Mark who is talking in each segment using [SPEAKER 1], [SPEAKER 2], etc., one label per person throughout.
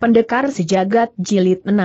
[SPEAKER 1] Pendekar Sejagat Jilid 6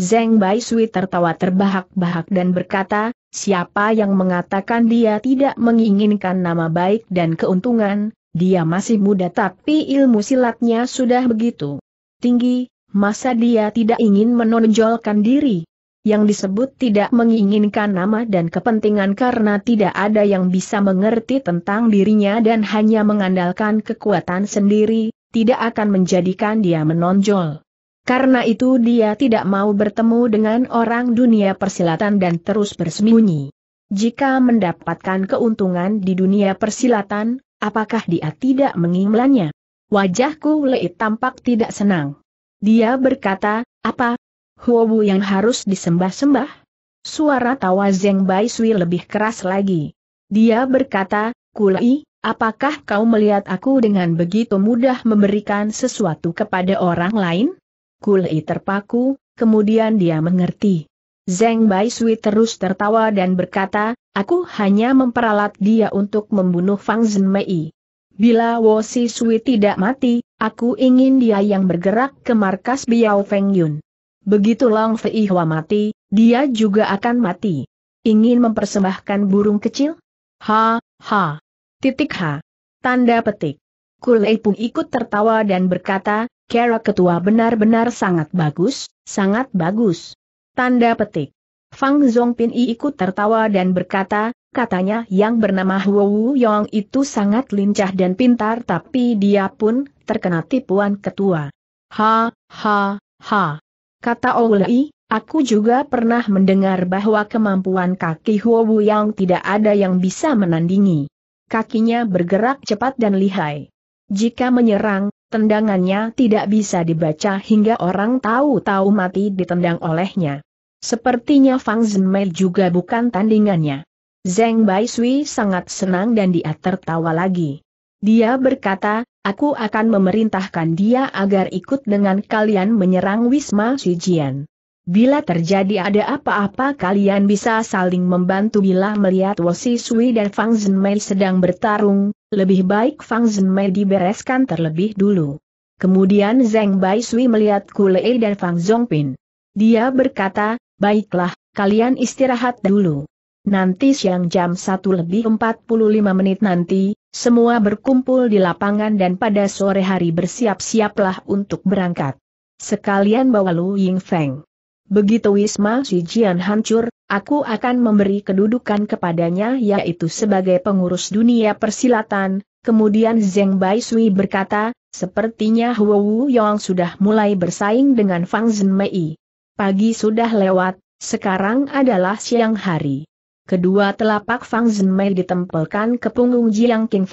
[SPEAKER 1] Zeng Bai Sui tertawa terbahak-bahak dan berkata, siapa yang mengatakan dia tidak menginginkan nama baik dan keuntungan, dia masih muda tapi ilmu silatnya sudah begitu tinggi, masa dia tidak ingin menonjolkan diri. Yang disebut tidak menginginkan nama dan kepentingan karena tidak ada yang bisa mengerti tentang dirinya dan hanya mengandalkan kekuatan sendiri, tidak akan menjadikan dia menonjol. Karena itu dia tidak mau bertemu dengan orang dunia persilatan dan terus bersembunyi. Jika mendapatkan keuntungan di dunia persilatan, apakah dia tidak mengimlannya? Wajahku Leit tampak tidak senang. Dia berkata, apa? Huobu yang harus disembah-sembah? Suara tawa Zeng Bai Sui lebih keras lagi. Dia berkata, Kulai, Apakah kau melihat aku dengan begitu mudah memberikan sesuatu kepada orang lain? Kulei terpaku, kemudian dia mengerti. Zeng Bai Sui terus tertawa dan berkata, aku hanya memperalat dia untuk membunuh Fang Zhenmei. Bila Wo Si Sui tidak mati, aku ingin dia yang bergerak ke markas Biao Feng Yun. Begitu Long Fei Hua mati, dia juga akan mati. Ingin mempersembahkan burung kecil? Ha, ha. Titik H. Tanda petik. Kulei pun ikut tertawa dan berkata, Kera ketua benar-benar sangat bagus, sangat bagus. Tanda petik. Fang Zongpin ikut tertawa dan berkata, katanya yang bernama Huo Yong itu sangat lincah dan pintar tapi dia pun terkena tipuan ketua. Ha, ha, ha. Kata Oulei, Aku juga pernah mendengar bahwa kemampuan kaki Huowu Yong tidak ada yang bisa menandingi kakinya bergerak cepat dan lihai. Jika menyerang, tendangannya tidak bisa dibaca hingga orang tahu-tahu mati ditendang olehnya. Sepertinya Fang Zhenmei juga bukan tandingannya. Zeng Bai Sui sangat senang dan dia tertawa lagi. Dia berkata, aku akan memerintahkan dia agar ikut dengan kalian menyerang Wisma Sujian. Bila terjadi ada apa-apa kalian bisa saling membantu bila melihat Wosi Sui dan Fang Zhenmei sedang bertarung, lebih baik Fang Zhenmei dibereskan terlebih dulu. Kemudian Zeng Bai Sui melihat Kulei dan Fang Zhongpin. Dia berkata, baiklah, kalian istirahat dulu. Nanti siang jam 1 lebih 45 menit nanti, semua berkumpul di lapangan dan pada sore hari bersiap-siaplah untuk berangkat. Sekalian bawa Lu Ying Feng. Begitu Wisma Jian hancur, aku akan memberi kedudukan kepadanya yaitu sebagai pengurus dunia persilatan, kemudian Zeng Bai Sui berkata, sepertinya Huo Wu Yong sudah mulai bersaing dengan Fang Zhenmei. Pagi sudah lewat, sekarang adalah siang hari. Kedua telapak Fang Zhenmei ditempelkan ke punggung Jiang King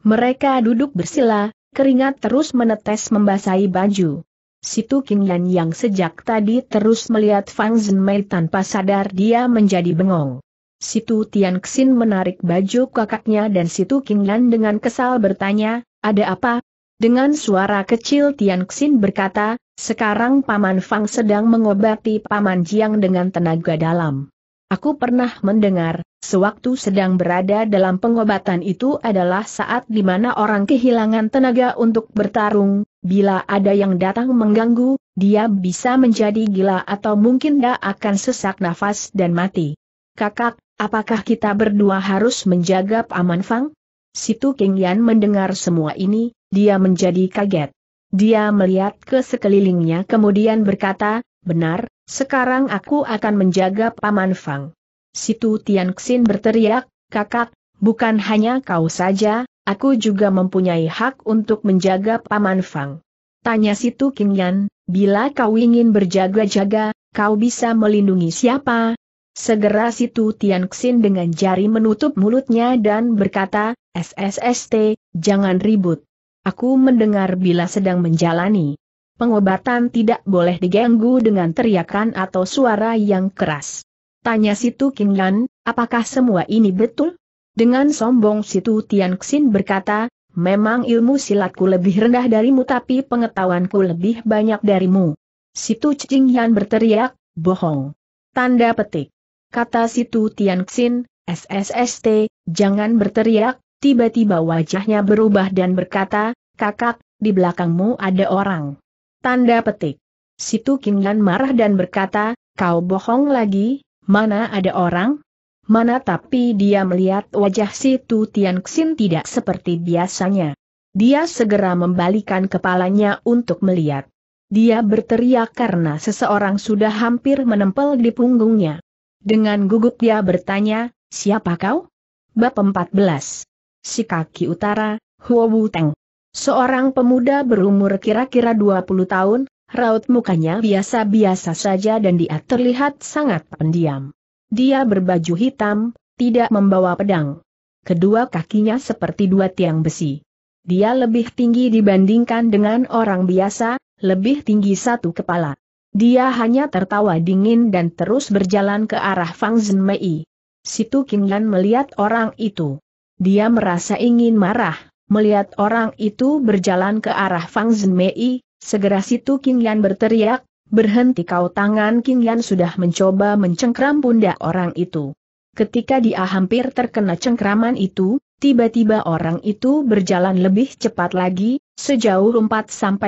[SPEAKER 1] Mereka duduk bersila, keringat terus menetes membasahi baju. Situ Yan yang sejak tadi terus melihat Fang Zhenmei tanpa sadar dia menjadi bengong. Situ Tian Xin menarik baju kakaknya dan Situ Yan dengan kesal bertanya, ada apa? Dengan suara kecil Tian Xin berkata, sekarang Paman Fang sedang mengobati Paman Jiang dengan tenaga dalam. Aku pernah mendengar, sewaktu sedang berada dalam pengobatan itu adalah saat di mana orang kehilangan tenaga untuk bertarung, bila ada yang datang mengganggu, dia bisa menjadi gila atau mungkin dia akan sesak nafas dan mati. Kakak, apakah kita berdua harus menjaga Paman Fang? Situ King Yan mendengar semua ini, dia menjadi kaget. Dia melihat ke sekelilingnya kemudian berkata, benar, sekarang aku akan menjaga Paman Fang. Situ Tian Xin berteriak, kakak, bukan hanya kau saja, aku juga mempunyai hak untuk menjaga Paman Fang. Tanya Situ Yan, bila kau ingin berjaga-jaga, kau bisa melindungi siapa? Segera Situ Tian Xin dengan jari menutup mulutnya dan berkata, SSST, jangan ribut. Aku mendengar bila sedang menjalani pengobatan tidak boleh diganggu dengan teriakan atau suara yang keras. Tanya Situ Yan, apakah semua ini betul? Dengan sombong Situ Tianxin berkata, memang ilmu silatku lebih rendah darimu tapi pengetahuanku lebih banyak darimu. Situ Yan berteriak, bohong. Tanda petik. Kata Situ Tianxin, SSST, jangan berteriak, tiba-tiba wajahnya berubah dan berkata, kakak, di belakangmu ada orang. Tanda petik. Situ Kingnan marah dan berkata, kau bohong lagi, mana ada orang? Mana tapi dia melihat wajah Situ Tian Xin tidak seperti biasanya. Dia segera membalikan kepalanya untuk melihat. Dia berteriak karena seseorang sudah hampir menempel di punggungnya. Dengan gugup dia bertanya, siapa kau? Bab 14. Si kaki utara, Huo Wu Teng. Seorang pemuda berumur kira-kira 20 tahun, raut mukanya biasa-biasa saja dan dia terlihat sangat pendiam. Dia berbaju hitam, tidak membawa pedang. Kedua kakinya seperti dua tiang besi. Dia lebih tinggi dibandingkan dengan orang biasa, lebih tinggi satu kepala. Dia hanya tertawa dingin dan terus berjalan ke arah Fang Zhenmei. Situ Qinglan melihat orang itu. Dia merasa ingin marah, Melihat orang itu berjalan ke arah Fang Zhenmei, segera situ King Yan berteriak, berhenti kau tangan King Yan sudah mencoba mencengkram pundak orang itu. Ketika dia hampir terkena cengkraman itu, tiba-tiba orang itu berjalan lebih cepat lagi, sejauh 4 5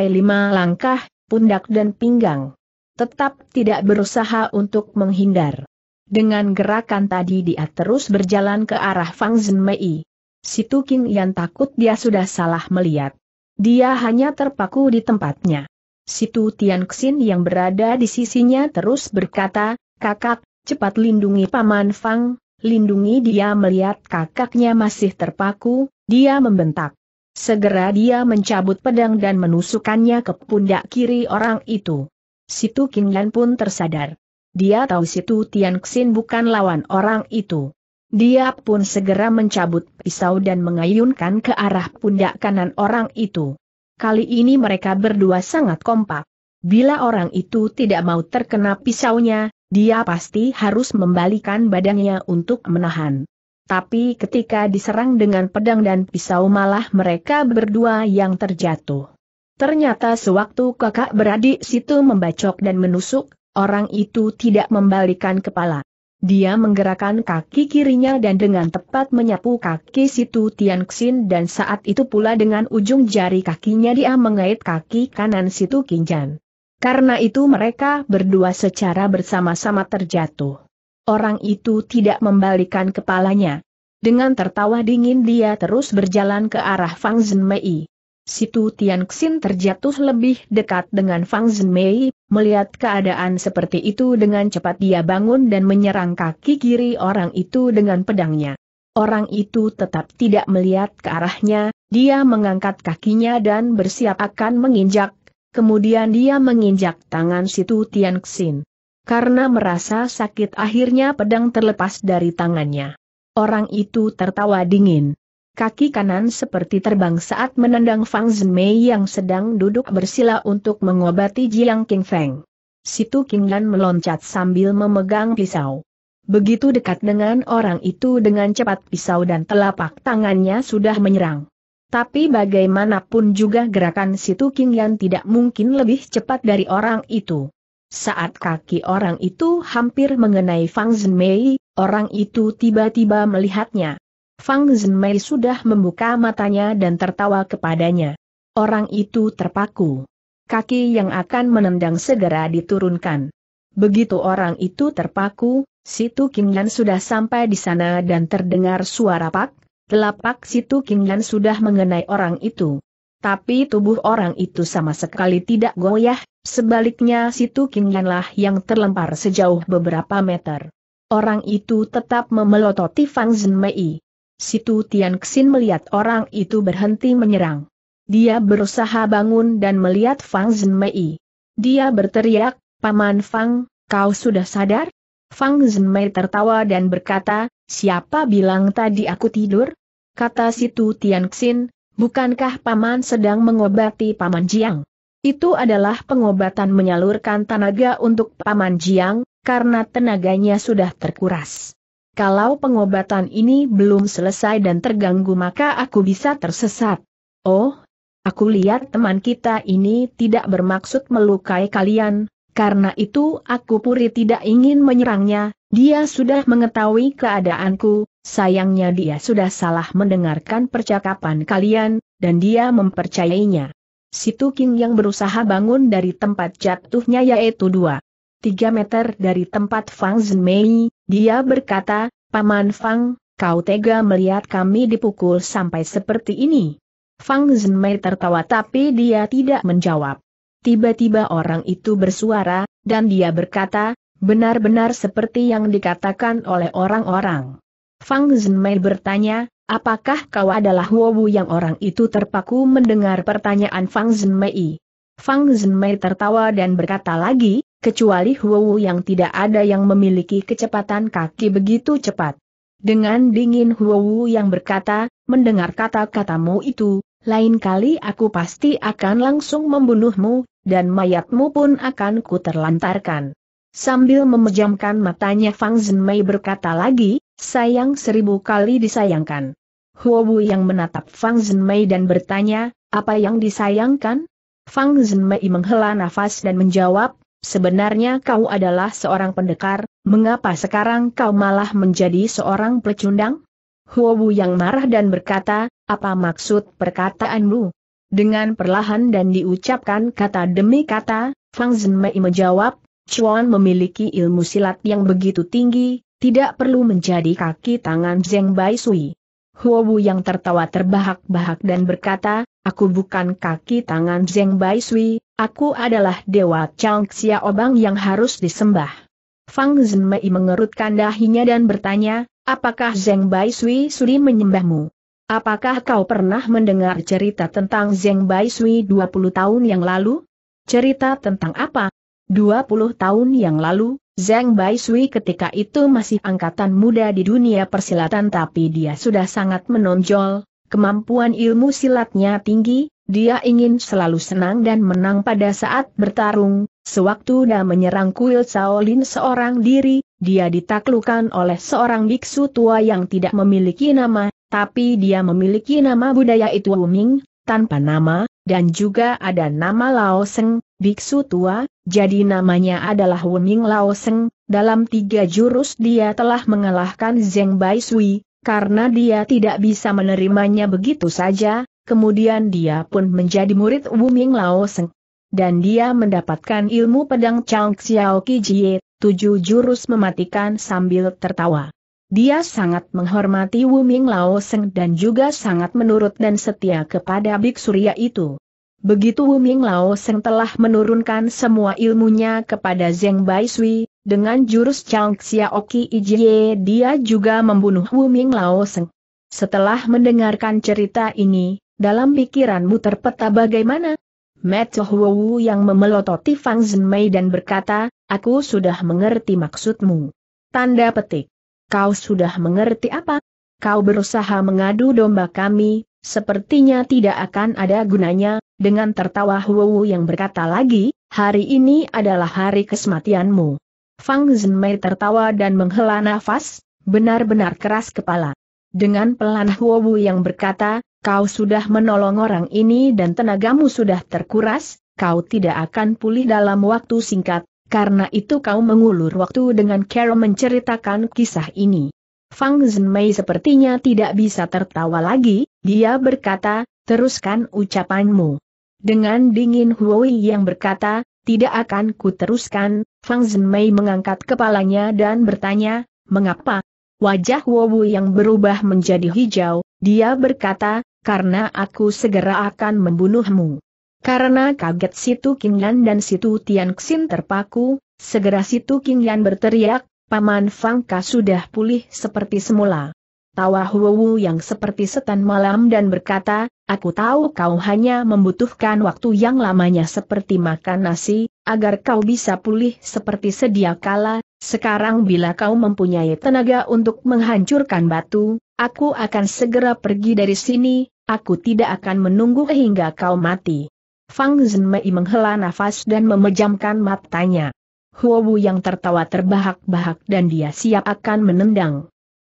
[SPEAKER 1] langkah, pundak dan pinggang. Tetap tidak berusaha untuk menghindar. Dengan gerakan tadi dia terus berjalan ke arah Fang Zhenmei. Si Tuking yang takut dia sudah salah melihat. Dia hanya terpaku di tempatnya. Tu Tian Xin yang berada di sisinya terus berkata, kakak, cepat lindungi Paman Fang, lindungi dia melihat kakaknya masih terpaku, dia membentak. Segera dia mencabut pedang dan menusukannya ke pundak kiri orang itu. Tu Qing Yan pun tersadar. Dia tahu Tu Tian Xin bukan lawan orang itu. Dia pun segera mencabut pisau dan mengayunkan ke arah pundak kanan orang itu. Kali ini mereka berdua sangat kompak. Bila orang itu tidak mau terkena pisaunya, dia pasti harus membalikan badannya untuk menahan. Tapi ketika diserang dengan pedang dan pisau malah mereka berdua yang terjatuh. Ternyata sewaktu kakak beradik situ membacok dan menusuk, orang itu tidak membalikan kepala. Dia menggerakkan kaki kirinya dan dengan tepat menyapu kaki situ Tianxin dan saat itu pula dengan ujung jari kakinya dia mengait kaki kanan situ Kinjan. Karena itu mereka berdua secara bersama-sama terjatuh. Orang itu tidak membalikkan kepalanya. Dengan tertawa dingin dia terus berjalan ke arah Fang Zhenmei. Situ Tian Xin terjatuh lebih dekat dengan Fang Zimei, melihat keadaan seperti itu dengan cepat dia bangun dan menyerang kaki kiri orang itu dengan pedangnya. Orang itu tetap tidak melihat ke arahnya, dia mengangkat kakinya dan bersiap akan menginjak, kemudian dia menginjak tangan Situ Tian Xin. Karena merasa sakit akhirnya pedang terlepas dari tangannya. Orang itu tertawa dingin kaki kanan seperti terbang saat menendang Fang Zimei yang sedang duduk bersila untuk mengobati Jiang King Feng. Situ Qinglan meloncat sambil memegang pisau. Begitu dekat dengan orang itu dengan cepat pisau dan telapak tangannya sudah menyerang. Tapi bagaimanapun juga gerakan Situ Qinglan tidak mungkin lebih cepat dari orang itu. Saat kaki orang itu hampir mengenai Fang Zhenmei, orang itu tiba-tiba melihatnya. Fang Zhenmei sudah membuka matanya dan tertawa kepadanya. Orang itu terpaku. Kaki yang akan menendang segera diturunkan. Begitu orang itu terpaku, Situ Yan sudah sampai di sana dan terdengar suara pak, telapak Situ Yan sudah mengenai orang itu. Tapi tubuh orang itu sama sekali tidak goyah, sebaliknya Situ Kingyanlah yang terlempar sejauh beberapa meter. Orang itu tetap memelototi Fang Zhenmei. Situ Tian Xin melihat orang itu berhenti menyerang. Dia berusaha bangun dan melihat Fang Zhenmei. Dia berteriak, Paman Fang, kau sudah sadar? Fang Zhenmei tertawa dan berkata, siapa bilang tadi aku tidur? Kata Situ Tian Xin, bukankah Paman sedang mengobati Paman Jiang? Itu adalah pengobatan menyalurkan tenaga untuk Paman Jiang, karena tenaganya sudah terkuras. Kalau pengobatan ini belum selesai dan terganggu maka aku bisa tersesat. Oh, aku lihat teman kita ini tidak bermaksud melukai kalian, karena itu aku puri tidak ingin menyerangnya, dia sudah mengetahui keadaanku, sayangnya dia sudah salah mendengarkan percakapan kalian, dan dia mempercayainya. Situ King yang berusaha bangun dari tempat jatuhnya yaitu dua. Tiga meter dari tempat Fang Mei, dia berkata, Paman Fang, kau tega melihat kami dipukul sampai seperti ini. Fang Mei tertawa tapi dia tidak menjawab. Tiba-tiba orang itu bersuara, dan dia berkata, benar-benar seperti yang dikatakan oleh orang-orang. Fang Mei bertanya, apakah kau adalah Wobu yang orang itu terpaku mendengar pertanyaan Fang Mei? Fang Mei tertawa dan berkata lagi, kecuali Huowu yang tidak ada yang memiliki kecepatan kaki begitu cepat. Dengan dingin Huowu yang berkata, mendengar kata-katamu itu, lain kali aku pasti akan langsung membunuhmu, dan mayatmu pun akan kuterlantarkan. Sambil memejamkan matanya Fang Zhenmei berkata lagi, sayang seribu kali disayangkan. Huowu yang menatap Fang Zhenmei dan bertanya, apa yang disayangkan? Fang Zhenmei menghela nafas dan menjawab, Sebenarnya kau adalah seorang pendekar, mengapa sekarang kau malah menjadi seorang pecundang? Huo Huobu yang marah dan berkata, apa maksud perkataanmu? Dengan perlahan dan diucapkan kata demi kata, Fang Zhenmei menjawab, Chuan memiliki ilmu silat yang begitu tinggi, tidak perlu menjadi kaki tangan Zeng Bai Sui. Huobu yang tertawa terbahak-bahak dan berkata, aku bukan kaki tangan Zeng Bai Sui, Aku adalah Dewa Chang Xiaobang yang harus disembah. Fang Zhenmei mengerutkan dahinya dan bertanya, apakah Zeng Bai Sui Suri menyembahmu? Apakah kau pernah mendengar cerita tentang Zeng Bai Sui 20 tahun yang lalu? Cerita tentang apa? 20 tahun yang lalu, Zeng Bai Sui ketika itu masih angkatan muda di dunia persilatan tapi dia sudah sangat menonjol, Kemampuan ilmu silatnya tinggi, dia ingin selalu senang dan menang pada saat bertarung, sewaktu dia menyerang kuil Shaolin seorang diri, dia ditaklukan oleh seorang biksu tua yang tidak memiliki nama, tapi dia memiliki nama budaya itu Wuming, tanpa nama, dan juga ada nama Lao Seng, biksu tua, jadi namanya adalah Wuming Lao Seng, dalam tiga jurus dia telah mengalahkan Zeng Bai Sui, karena dia tidak bisa menerimanya begitu saja, kemudian dia pun menjadi murid Wu Ming Lao Seng. Dan dia mendapatkan ilmu pedang Chang Xiao Jie, tujuh jurus mematikan sambil tertawa. Dia sangat menghormati Wu Ming Lao Seng dan juga sangat menurut dan setia kepada Bik Surya itu. Begitu Wu Ming Lao Seng telah menurunkan semua ilmunya kepada Zeng Bai Sui, dengan jurus Chang Xiaoki Ijie dia juga membunuh Wu Ming Lao Seng. Setelah mendengarkan cerita ini, dalam pikiranmu terpeta bagaimana? Meto Huowu yang memelototi Fang Zhenmei dan berkata, aku sudah mengerti maksudmu. Tanda petik. Kau sudah mengerti apa? Kau berusaha mengadu domba kami, sepertinya tidak akan ada gunanya, dengan tertawa Huowu yang berkata lagi, hari ini adalah hari kesmatianmu. Fang Zhenmei tertawa dan menghela nafas, benar-benar keras kepala. Dengan pelan Huobu yang berkata, kau sudah menolong orang ini dan tenagamu sudah terkuras, kau tidak akan pulih dalam waktu singkat, karena itu kau mengulur waktu dengan cara menceritakan kisah ini. Fang Zhenmei sepertinya tidak bisa tertawa lagi, dia berkata, teruskan ucapanmu. Dengan dingin Huobi yang berkata, tidak akan ku teruskan, Fang Zhenmei mengangkat kepalanya dan bertanya, mengapa? Wajah Wobu yang berubah menjadi hijau, dia berkata, karena aku segera akan membunuhmu. Karena kaget Situ Lan dan Situ Tianxin terpaku, segera Situ Lan berteriak, Paman Fangka sudah pulih seperti semula tawa Huowu yang seperti setan malam dan berkata, Aku tahu kau hanya membutuhkan waktu yang lamanya seperti makan nasi, agar kau bisa pulih seperti sedia kala, sekarang bila kau mempunyai tenaga untuk menghancurkan batu, aku akan segera pergi dari sini, aku tidak akan menunggu hingga kau mati. Fang Zhenmei menghela nafas dan memejamkan matanya. Huowu yang tertawa terbahak-bahak dan dia siap akan menendang.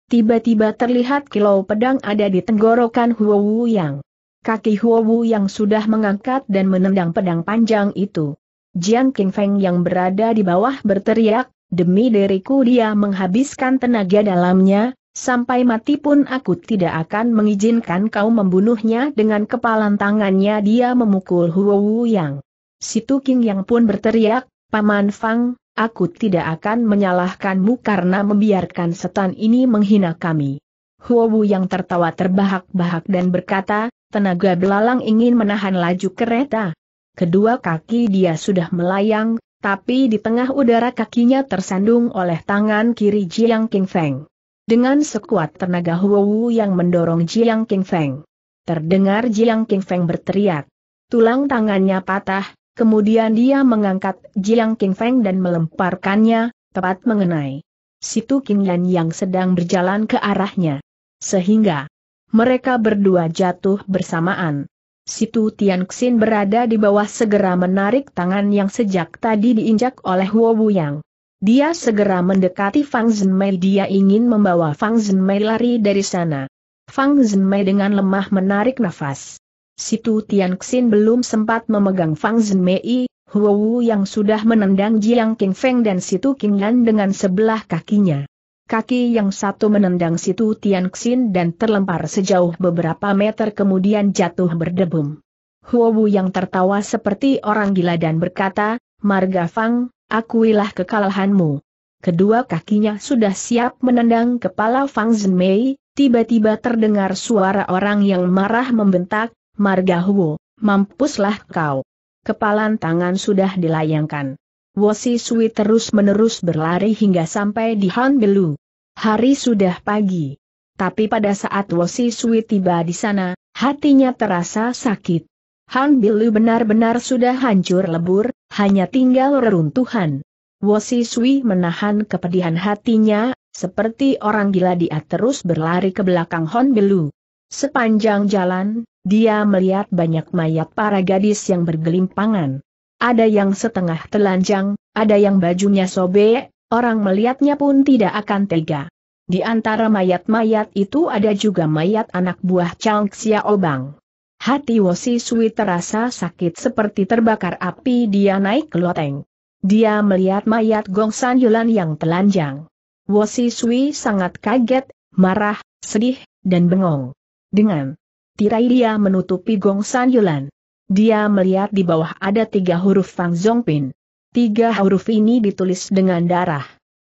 [SPEAKER 1] Tiba-tiba terlihat kilau pedang ada di tenggorokan Huo Wu Yang. Kaki Huo Wu Yang sudah mengangkat dan menendang pedang panjang itu. Jiang King Feng yang berada di bawah berteriak, demi diriku dia menghabiskan tenaga dalamnya, sampai mati pun aku tidak akan mengizinkan kau membunuhnya dengan kepalan tangannya dia memukul Huo Wu Yang. Situ King Yang pun berteriak, Paman Fang, Aku tidak akan menyalahkanmu karena membiarkan setan ini menghina kami. Huobu yang tertawa terbahak-bahak dan berkata, tenaga belalang ingin menahan laju kereta. Kedua kaki dia sudah melayang, tapi di tengah udara kakinya tersandung oleh tangan kiri Jiang King Feng. Dengan sekuat tenaga Huowu yang mendorong Jiang King Feng. Terdengar Jiang King Feng berteriak. Tulang tangannya patah, Kemudian dia mengangkat Jiang King Feng dan melemparkannya, tepat mengenai situ King Yan yang sedang berjalan ke arahnya. Sehingga mereka berdua jatuh bersamaan. Situ Tian Xin berada di bawah segera menarik tangan yang sejak tadi diinjak oleh Wu Wuyang. Dia segera mendekati Fang Zhenmei dia ingin membawa Fang Zhenmei lari dari sana. Fang Zhenmei dengan lemah menarik nafas. Situ Tianxin belum sempat memegang Fang Zhenmei, Huo Wu yang sudah menendang Jiang Qingfeng dan Situ Qingnan dengan sebelah kakinya. Kaki yang satu menendang Situ Tianxin dan terlempar sejauh beberapa meter kemudian jatuh berdebum. Huo Wu yang tertawa seperti orang gila dan berkata, Marga Fang, akuilah kekalahanmu. Kedua kakinya sudah siap menendang kepala Fang Zhenmei, tiba-tiba terdengar suara orang yang marah membentak, Marga Huo, mampuslah kau. Kepalan tangan sudah dilayangkan. Wosi Sui terus-menerus berlari hingga sampai di Han Belu. Hari sudah pagi. Tapi pada saat Wosi Sui tiba di sana, hatinya terasa sakit. Han Bilu benar-benar sudah hancur lebur, hanya tinggal reruntuhan. Wosi Sui menahan kepedihan hatinya, seperti orang gila dia terus berlari ke belakang Hon Bilu. Sepanjang jalan, dia melihat banyak mayat para gadis yang bergelimpangan. Ada yang setengah telanjang, ada yang bajunya sobek, orang melihatnya pun tidak akan tega. Di antara mayat-mayat itu ada juga mayat anak buah Chang Xiaobang. Hati Wosi Sui terasa sakit seperti terbakar api dia naik ke loteng. Dia melihat mayat Gong San Yulan yang telanjang. Wosi Sui sangat kaget, marah, sedih, dan bengong. Dengan tirai dia menutupi Gong San Yulan. Dia melihat di bawah ada tiga huruf Fang Zongpin. Tiga huruf ini ditulis dengan darah.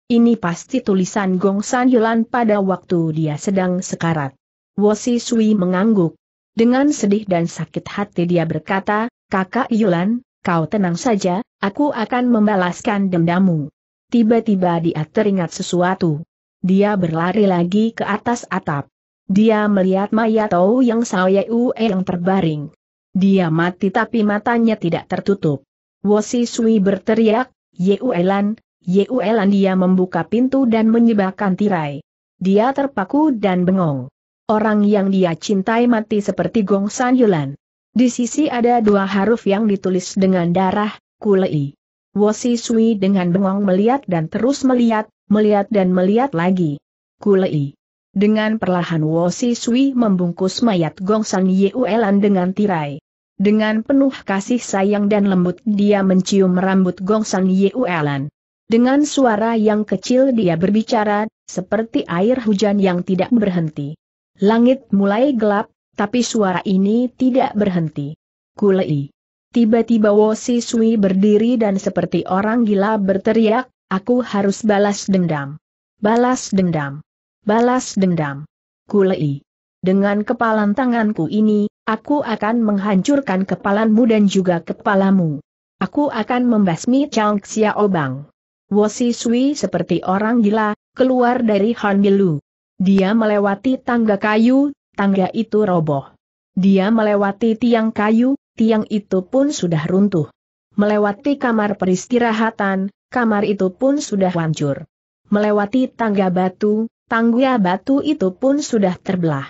[SPEAKER 1] Ini pasti tulisan Gong San Yulan pada waktu dia sedang sekarat. Wosi Sui mengangguk. Dengan sedih dan sakit hati dia berkata, Kakak Yulan, kau tenang saja, aku akan membalaskan dendammu. Tiba-tiba dia teringat sesuatu. Dia berlari lagi ke atas atap. Dia melihat Tau yang saya UE yang terbaring. Dia mati tapi matanya tidak tertutup. Wosi Sui berteriak, Ye Uelan dia membuka pintu dan menyebabkan tirai. Dia terpaku dan bengong. Orang yang dia cintai mati seperti Gong San Yulan. Di sisi ada dua huruf yang ditulis dengan darah, Kulei. Wosi Sui dengan bengong melihat dan terus melihat, melihat dan melihat lagi. Kulei. Dengan perlahan Wo Si Sui membungkus mayat Gong San Yuelan dengan tirai. Dengan penuh kasih sayang dan lembut dia mencium rambut Gong San Yuelan. Dengan suara yang kecil dia berbicara, seperti air hujan yang tidak berhenti. Langit mulai gelap, tapi suara ini tidak berhenti. Kulei. Tiba-tiba Wo Si Sui berdiri dan seperti orang gila berteriak, aku harus balas dendam. Balas dendam. Balas dendam. Kulei. Dengan kepalan tanganku ini, aku akan menghancurkan kepalanmu dan juga kepalamu. Aku akan membasmi Chang Xiaobang. Bang. Wosi Sui seperti orang gila, keluar dari Milu. Dia melewati tangga kayu, tangga itu roboh. Dia melewati tiang kayu, tiang itu pun sudah runtuh. Melewati kamar peristirahatan, kamar itu pun sudah hancur. Melewati tangga batu, tangguya batu itu pun sudah terbelah.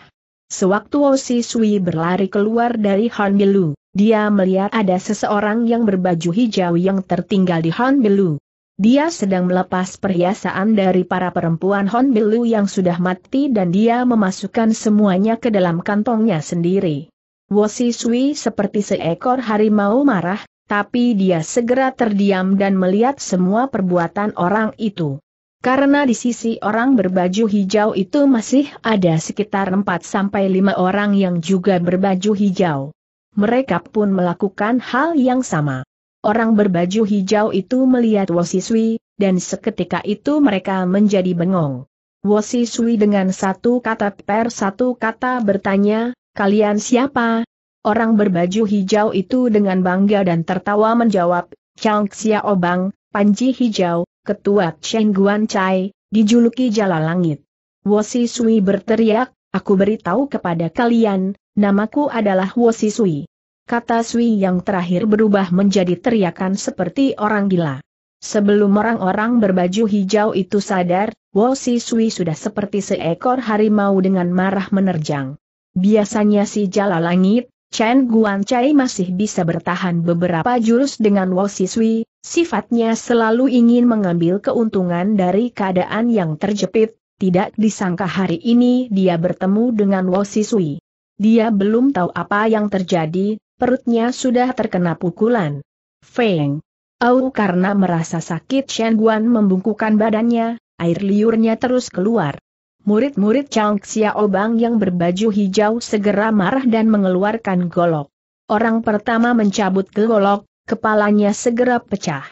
[SPEAKER 1] Sewaktu Osi Sui berlari keluar dari Honbilu, dia melihat ada seseorang yang berbaju hijau yang tertinggal di Honbilu. Dia sedang melepas perhiasan dari para perempuan Honbilu yang sudah mati dan dia memasukkan semuanya ke dalam kantongnya sendiri. Wosi Sui seperti seekor harimau marah, tapi dia segera terdiam dan melihat semua perbuatan orang itu. Karena di sisi orang berbaju hijau itu masih ada sekitar 4-5 orang yang juga berbaju hijau. Mereka pun melakukan hal yang sama. Orang berbaju hijau itu melihat Wosiswi, dan seketika itu mereka menjadi bengong. Wosiswi dengan satu kata per satu kata bertanya, kalian siapa? Orang berbaju hijau itu dengan bangga dan tertawa menjawab, Chang Xiaobang, Panji Hijau, Ketua Chen Guan Chai, dijuluki Jala Langit. Wosi Sui berteriak, aku beritahu kepada kalian, namaku adalah Wosi Sui. Kata Sui yang terakhir berubah menjadi teriakan seperti orang gila. Sebelum orang-orang berbaju hijau itu sadar, Wosi Sui sudah seperti seekor harimau dengan marah menerjang. Biasanya si Jala Langit, Chen Guan Chai masih bisa bertahan beberapa jurus dengan Wo Siswi, sifatnya selalu ingin mengambil keuntungan dari keadaan yang terjepit, tidak disangka hari ini dia bertemu dengan Wo Siswi. Dia belum tahu apa yang terjadi, perutnya sudah terkena pukulan. Feng. Au karena merasa sakit Chen Guan membungkukan badannya, air liurnya terus keluar murid-murid Chang Xiaobang yang berbaju hijau segera marah dan mengeluarkan golok. Orang pertama mencabut golok, kepalanya segera pecah.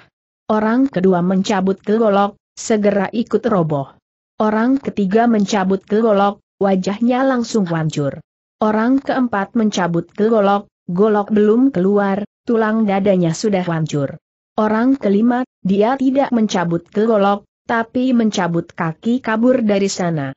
[SPEAKER 1] Orang kedua mencabut golok, segera ikut roboh. Orang ketiga mencabut golok, wajahnya langsung hancur. Orang keempat mencabut golok, golok belum keluar, tulang dadanya sudah hancur. Orang kelima, dia tidak mencabut golok, tapi mencabut kaki kabur dari sana.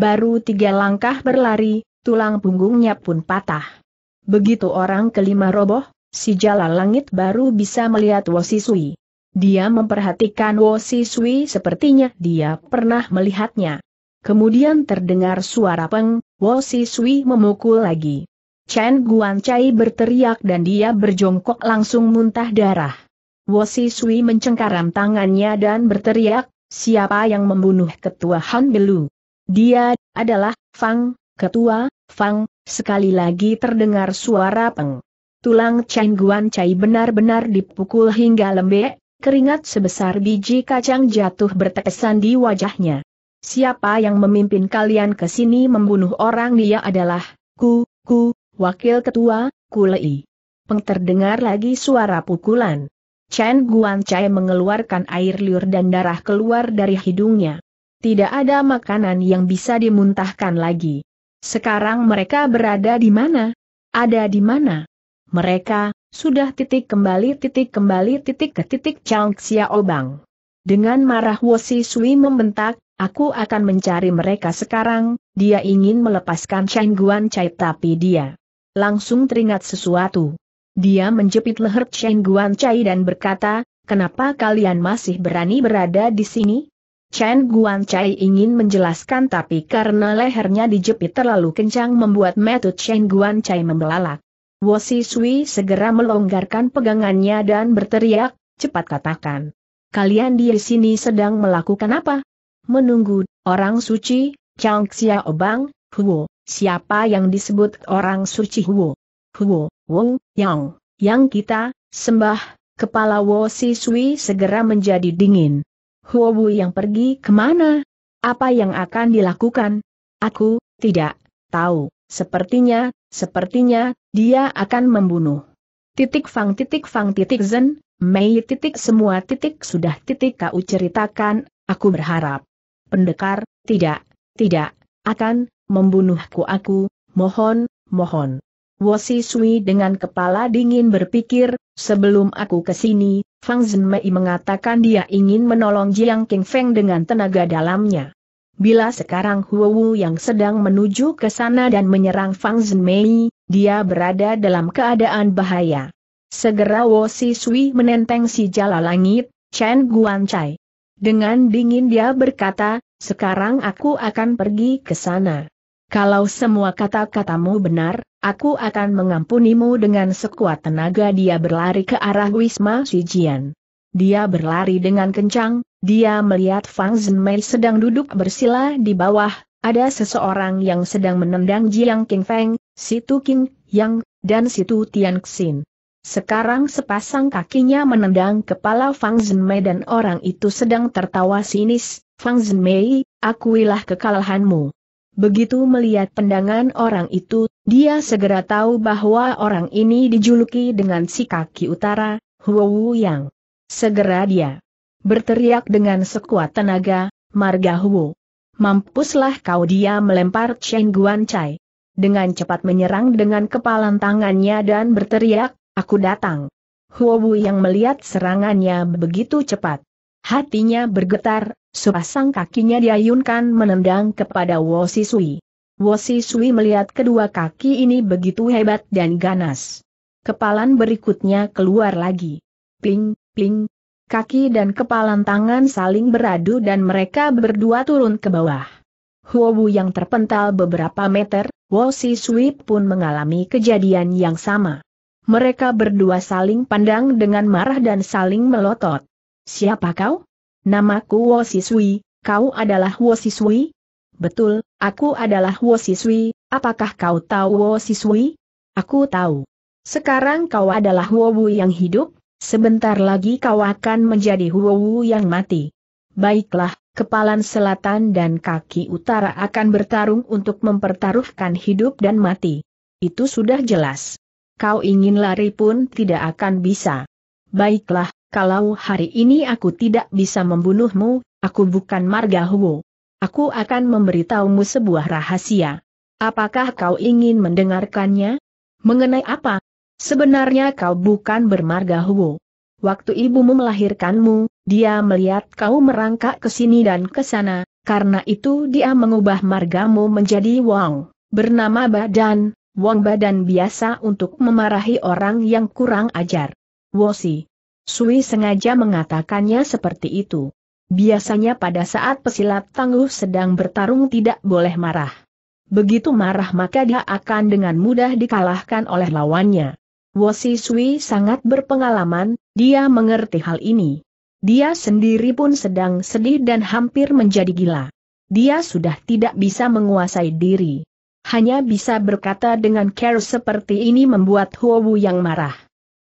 [SPEAKER 1] Baru tiga langkah berlari, tulang punggungnya pun patah. Begitu orang kelima roboh, si jala langit baru bisa melihat Wosisui. Dia memperhatikan Wosisui sepertinya dia pernah melihatnya. Kemudian terdengar suara peng, Wosisui memukul lagi. Chen Guancai berteriak dan dia berjongkok langsung muntah darah. Wosisui mencengkaram tangannya dan berteriak, siapa yang membunuh ketua Han Belu? Dia adalah Fang, ketua, Fang, sekali lagi terdengar suara peng. Tulang Chen Guan Chai benar-benar dipukul hingga lembek, keringat sebesar biji kacang jatuh bertetesan di wajahnya. Siapa yang memimpin kalian ke sini membunuh orang dia adalah, ku, ku, wakil ketua, Ku Lei. Peng terdengar lagi suara pukulan. Chen Guan Chai mengeluarkan air liur dan darah keluar dari hidungnya. Tidak ada makanan yang bisa dimuntahkan lagi. Sekarang mereka berada di mana? Ada di mana? Mereka, sudah titik kembali titik kembali titik ke titik Chang Xiaobang. Dengan marah Wosi Sui membentak, aku akan mencari mereka sekarang, dia ingin melepaskan Shen Guan Chai tapi dia langsung teringat sesuatu. Dia menjepit leher Shen Guan Chai dan berkata, kenapa kalian masih berani berada di sini? Chen Guan Chai ingin menjelaskan tapi karena lehernya dijepit terlalu kencang membuat metu Chen Guan Chai membelalak. Si Sui segera melonggarkan pegangannya dan berteriak, cepat katakan. Kalian di sini sedang melakukan apa? Menunggu, orang suci, Chang Xiao Huo, siapa yang disebut orang suci Huo? Huo, Wong, Yang, yang kita, sembah, kepala Si Sui segera menjadi dingin. Huobu yang pergi kemana? Apa yang akan dilakukan? Aku, tidak, tahu. Sepertinya, sepertinya, dia akan membunuh. Titik fang titik fang titik zen, mei titik semua titik sudah titik kau ceritakan, aku berharap. Pendekar, tidak, tidak, akan, membunuhku aku, mohon, mohon. Wosi Sui dengan kepala dingin berpikir, sebelum aku kesini, Fang Zhenmei mengatakan dia ingin menolong Jiang King Feng dengan tenaga dalamnya. Bila sekarang Huo Wu yang sedang menuju ke sana dan menyerang Fang Zhenmei, dia berada dalam keadaan bahaya. Segera Wo Si Sui menenteng si jala langit, Chen Guan Chai. Dengan dingin dia berkata, sekarang aku akan pergi ke sana. Kalau semua kata-katamu benar, aku akan mengampunimu dengan sekuat tenaga dia berlari ke arah Wisma Sijian. Dia berlari dengan kencang, dia melihat Fang Zhenmei sedang duduk bersila di bawah, ada seseorang yang sedang menendang Jiang Qingfeng, Situ King Yang, dan Situ Tian Xin. Sekarang sepasang kakinya menendang kepala Fang Zhenmei dan orang itu sedang tertawa sinis, Fang Zhenmei, akuilah kekalahanmu. Begitu melihat pandangan orang itu, dia segera tahu bahwa orang ini dijuluki dengan si kaki utara, Huo Yang. Segera dia berteriak dengan sekuat tenaga, Marga Huo. Mampuslah kau dia melempar Chen Guan Chai. Dengan cepat menyerang dengan kepalan tangannya dan berteriak, aku datang. Huo yang melihat serangannya begitu cepat Hatinya bergetar, sepasang kakinya diayunkan menendang kepada Wosi Sui. Wosi Sui melihat kedua kaki ini begitu hebat dan ganas. Kepalan berikutnya keluar lagi. ping, pling. Kaki dan kepalan tangan saling beradu dan mereka berdua turun ke bawah. Huobu yang terpental beberapa meter, Wosi Sui pun mengalami kejadian yang sama. Mereka berdua saling pandang dengan marah dan saling melotot. Siapa kau? Namaku Wo Sisui, kau adalah Wo Sisui? Betul, aku adalah Wo Sisui, apakah kau tahu Wo Sisui? Aku tahu. Sekarang kau adalah Wo Wu yang hidup, sebentar lagi kau akan menjadi Wo Wu yang mati. Baiklah, kepalan selatan dan kaki utara akan bertarung untuk mempertaruhkan hidup dan mati. Itu sudah jelas. Kau ingin lari pun tidak akan bisa. Baiklah, kalau hari ini aku tidak bisa membunuhmu, aku bukan Marga Huo. Aku akan memberitahumu sebuah rahasia. Apakah kau ingin mendengarkannya? Mengenai apa? Sebenarnya kau bukan bermarga Huo. Waktu ibumu melahirkanmu, dia melihat kau merangkak ke sini dan ke sana, karena itu dia mengubah margamu menjadi Wang, bernama Badan, Wang Badan biasa untuk memarahi orang yang kurang ajar. Wosi. Sui sengaja mengatakannya seperti itu. Biasanya pada saat pesilat tangguh sedang bertarung tidak boleh marah. Begitu marah maka dia akan dengan mudah dikalahkan oleh lawannya. Wosi Sui sangat berpengalaman, dia mengerti hal ini. Dia sendiri pun sedang sedih dan hampir menjadi gila. Dia sudah tidak bisa menguasai diri. Hanya bisa berkata dengan care seperti ini membuat Huowu yang marah.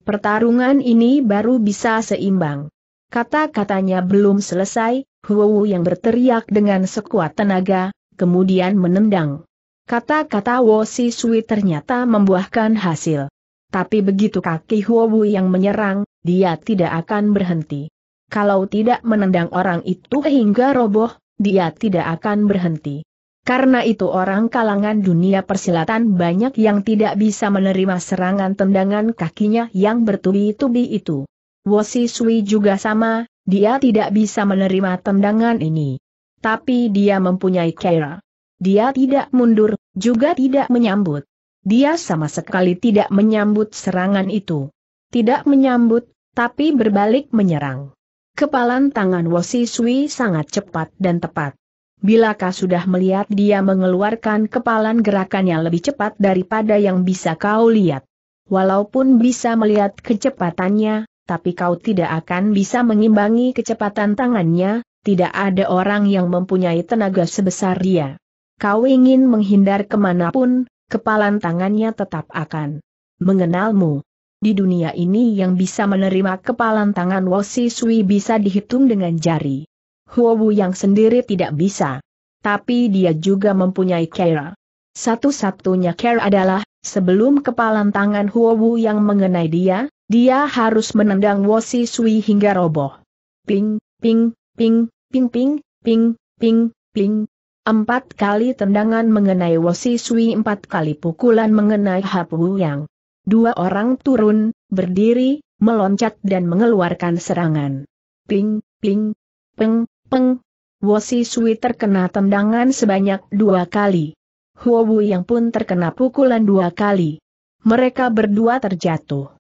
[SPEAKER 1] Pertarungan ini baru bisa seimbang. Kata-katanya belum selesai, Huo yang berteriak dengan sekuat tenaga, kemudian menendang. Kata-kata Wosi Sui ternyata membuahkan hasil. Tapi begitu kaki Huo yang menyerang, dia tidak akan berhenti. Kalau tidak menendang orang itu hingga roboh, dia tidak akan berhenti. Karena itu orang kalangan dunia persilatan banyak yang tidak bisa menerima serangan tendangan kakinya yang bertubi-tubi itu. Wosi Sui juga sama, dia tidak bisa menerima tendangan ini. Tapi dia mempunyai kera. Dia tidak mundur, juga tidak menyambut. Dia sama sekali tidak menyambut serangan itu. Tidak menyambut, tapi berbalik menyerang. Kepalan tangan Wosi Sui sangat cepat dan tepat. Bilakah sudah melihat dia mengeluarkan kepalan gerakannya lebih cepat daripada yang bisa kau lihat? Walaupun bisa melihat kecepatannya, tapi kau tidak akan bisa mengimbangi kecepatan tangannya, tidak ada orang yang mempunyai tenaga sebesar dia. Kau ingin menghindar kemanapun, kepalan tangannya tetap akan mengenalmu. Di dunia ini yang bisa menerima kepalan tangan Wosi Sui bisa dihitung dengan jari. Huobu yang sendiri tidak bisa. Tapi dia juga mempunyai Kera. Satu-satunya Kera adalah, sebelum kepalan tangan Huobu yang mengenai dia, dia harus menendang Wosi Sui hingga roboh. Ping, ping, ping, ping, ping, ping, ping, ping. Empat kali tendangan mengenai Wosi Sui empat kali pukulan mengenai Hapu Yang. Dua orang turun, berdiri, meloncat dan mengeluarkan serangan. Ping, ping, peng, Peng! Wosi Sui terkena tendangan sebanyak dua kali. Huo Wu yang pun terkena pukulan dua kali. Mereka berdua terjatuh.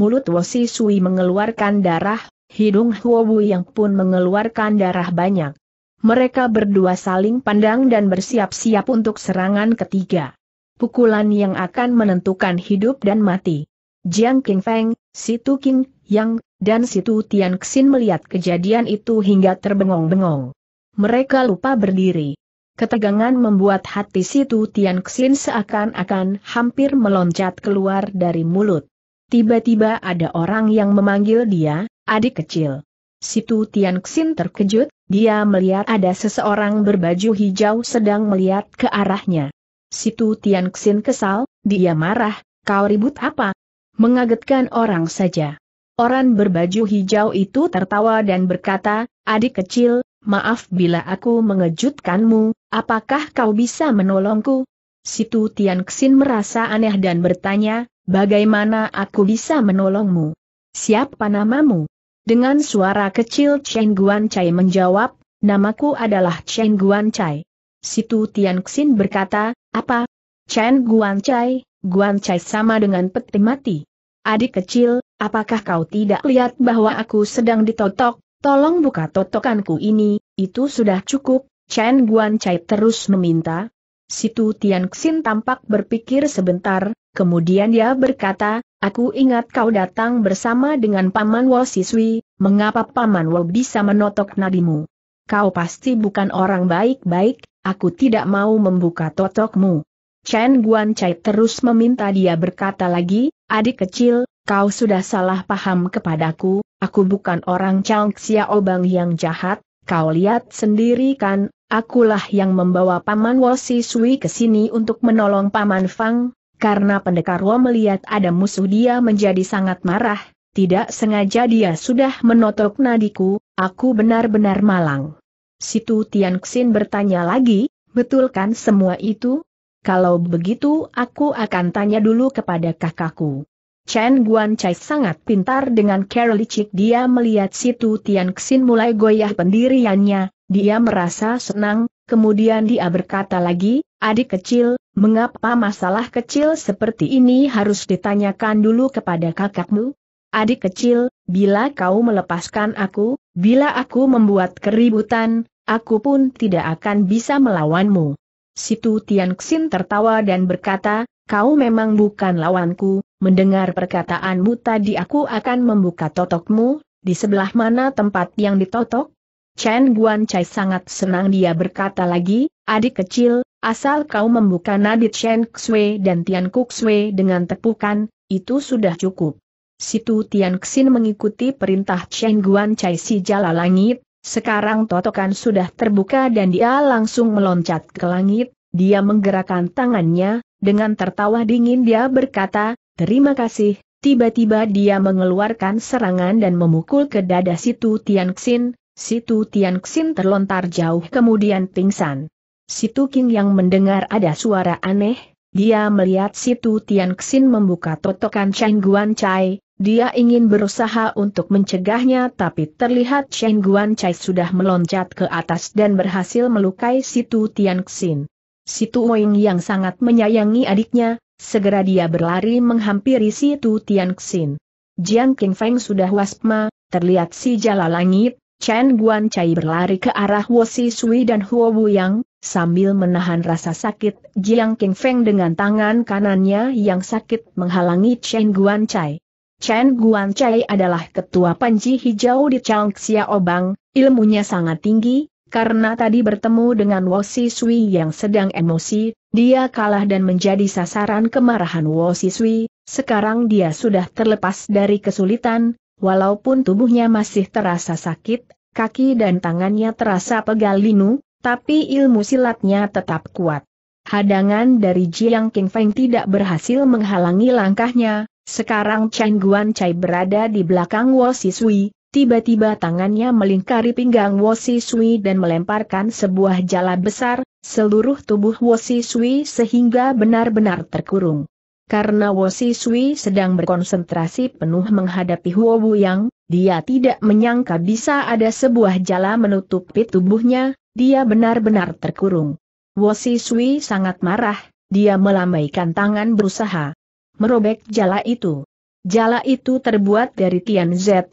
[SPEAKER 1] Mulut Wosi Sui mengeluarkan darah, hidung Huo Wu yang pun mengeluarkan darah banyak. Mereka berdua saling pandang dan bersiap-siap untuk serangan ketiga. Pukulan yang akan menentukan hidup dan mati. Jiang King Feng, Tu King, Yang, dan situ Tian Xin melihat kejadian itu hingga terbengong-bengong. Mereka lupa berdiri. Ketegangan membuat hati situ Tian Xin seakan-akan hampir meloncat keluar dari mulut. Tiba-tiba ada orang yang memanggil dia, adik kecil. Situ Tian Xin terkejut, dia melihat ada seseorang berbaju hijau sedang melihat ke arahnya. Situ Tian Xin kesal, dia marah, kau ribut apa? Mengagetkan orang saja. Orang berbaju hijau itu tertawa dan berkata, adik kecil, maaf bila aku mengejutkanmu, apakah kau bisa menolongku? Situ Tian Xin merasa aneh dan bertanya, bagaimana aku bisa menolongmu? Siapa namamu? Dengan suara kecil Chen Guan Chai menjawab, namaku adalah Chen Guan Chai. Situ Tian Xin berkata, apa? Chen Guan Chai, Guan Chai sama dengan peti mati. Adik kecil, apakah kau tidak lihat bahwa aku sedang ditotok, tolong buka totokanku ini, itu sudah cukup, Chen Guan Chai terus meminta. Situ Tian Xin tampak berpikir sebentar, kemudian dia berkata, aku ingat kau datang bersama dengan Paman Wo Siswi, mengapa Paman Wo bisa menotok nadimu? Kau pasti bukan orang baik-baik, aku tidak mau membuka totokmu. Chen Guan Chai terus meminta dia berkata lagi, adik kecil, kau sudah salah paham kepadaku, aku bukan orang Chang Xiaobang yang jahat, kau lihat sendiri kan, akulah yang membawa Paman Wosi Sui ke sini untuk menolong Paman Fang, karena pendekar Wo melihat ada musuh dia menjadi sangat marah, tidak sengaja dia sudah menotok nadiku, aku benar-benar malang. Situ Tianxin bertanya lagi, betulkan semua itu? Kalau begitu aku akan tanya dulu kepada kakakku. Chen Guan Chai sangat pintar dengan licik dia melihat situ Tian Xin mulai goyah pendiriannya, dia merasa senang, kemudian dia berkata lagi, adik kecil, mengapa masalah kecil seperti ini harus ditanyakan dulu kepada kakakmu? Adik kecil, bila kau melepaskan aku, bila aku membuat keributan, aku pun tidak akan bisa melawanmu. Situ Tian Xin tertawa dan berkata, kau memang bukan lawanku, mendengar perkataanmu tadi aku akan membuka totokmu, di sebelah mana tempat yang ditotok? Chen Guan Chai sangat senang dia berkata lagi, adik kecil, asal kau membuka nadi Chen Xue dan Tian Kuk Xue dengan tepukan, itu sudah cukup. Situ Tian Xin mengikuti perintah Chen Guan Chai si jala langit, sekarang totokan sudah terbuka dan dia langsung meloncat ke langit, dia menggerakkan tangannya, dengan tertawa dingin dia berkata, terima kasih, tiba-tiba dia mengeluarkan serangan dan memukul ke dada Situ Tianxin, Situ Tianxin terlontar jauh kemudian pingsan. Situ King yang mendengar ada suara aneh, dia melihat Situ Tianxin membuka totokan Chen Guan Chai, dia ingin berusaha untuk mencegahnya tapi terlihat Chen Guan Chai sudah meloncat ke atas dan berhasil melukai Situ Tianxin. Si Moing yang sangat menyayangi adiknya, segera dia berlari menghampiri Situ Tu Tianxin. Jiang Qingfeng sudah waspma, terlihat si jala langit, Chen Guan Chai berlari ke arah Si Sui dan Huo Yang, sambil menahan rasa sakit, Jiang Qingfeng dengan tangan kanannya yang sakit menghalangi Chen Guan Chai. Chen Guan Chai adalah ketua panji hijau di Xia Obang, ilmunya sangat tinggi, karena tadi bertemu dengan Wosi Sui yang sedang emosi, dia kalah dan menjadi sasaran kemarahan Wosi Sui, sekarang dia sudah terlepas dari kesulitan, walaupun tubuhnya masih terasa sakit, kaki dan tangannya terasa pegal linu, tapi ilmu silatnya tetap kuat. Hadangan dari Jiang King Feng tidak berhasil menghalangi langkahnya, sekarang Chen Guan Chai berada di belakang Wosi Sui. Tiba-tiba tangannya melingkari pinggang Wosi Sui dan melemparkan sebuah jala besar, seluruh tubuh Wosi Sui sehingga benar-benar terkurung. Karena Wosi Sui sedang berkonsentrasi penuh menghadapi Huo Yang, dia tidak menyangka bisa ada sebuah jala menutupi tubuhnya, dia benar-benar terkurung. Wosi Sui sangat marah, dia melambaikan tangan berusaha merobek jala itu. Jala itu terbuat dari Tian Zhu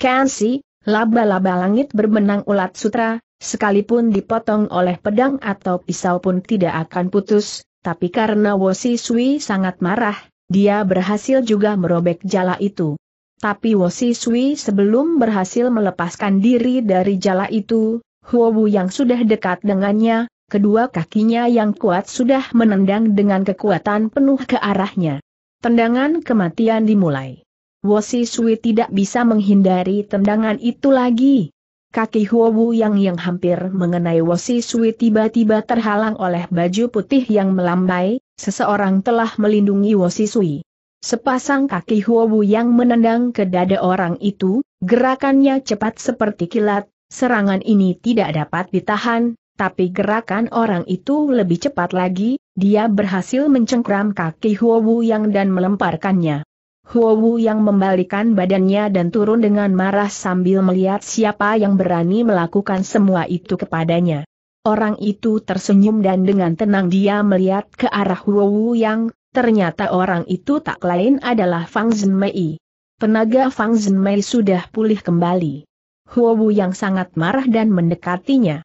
[SPEAKER 1] Kansi, laba-laba langit berbenang ulat sutra, sekalipun dipotong oleh pedang atau pisau pun tidak akan putus, tapi karena Wosi Sui sangat marah, dia berhasil juga merobek jala itu. Tapi Wosi Sui sebelum berhasil melepaskan diri dari jala itu, Wu yang sudah dekat dengannya, kedua kakinya yang kuat sudah menendang dengan kekuatan penuh ke arahnya. Tendangan kematian dimulai. Wosi Sui tidak bisa menghindari tendangan itu lagi. Kaki Huowu yang yang hampir mengenai Wosi Sui tiba-tiba terhalang oleh baju putih yang melambai, seseorang telah melindungi Wosi Sui. Sepasang kaki Huowu yang menendang ke dada orang itu, gerakannya cepat seperti kilat, serangan ini tidak dapat ditahan, tapi gerakan orang itu lebih cepat lagi, dia berhasil mencengkram kaki Huo Wu Yang dan melemparkannya. Huo Wu Yang membalikan badannya dan turun dengan marah sambil melihat siapa yang berani melakukan semua itu kepadanya. Orang itu tersenyum dan dengan tenang dia melihat ke arah Huo Wu Yang, ternyata orang itu tak lain adalah Fang Zhenmei. Tenaga Fang Zhenmei sudah pulih kembali. Huo Wu Yang sangat marah dan mendekatinya.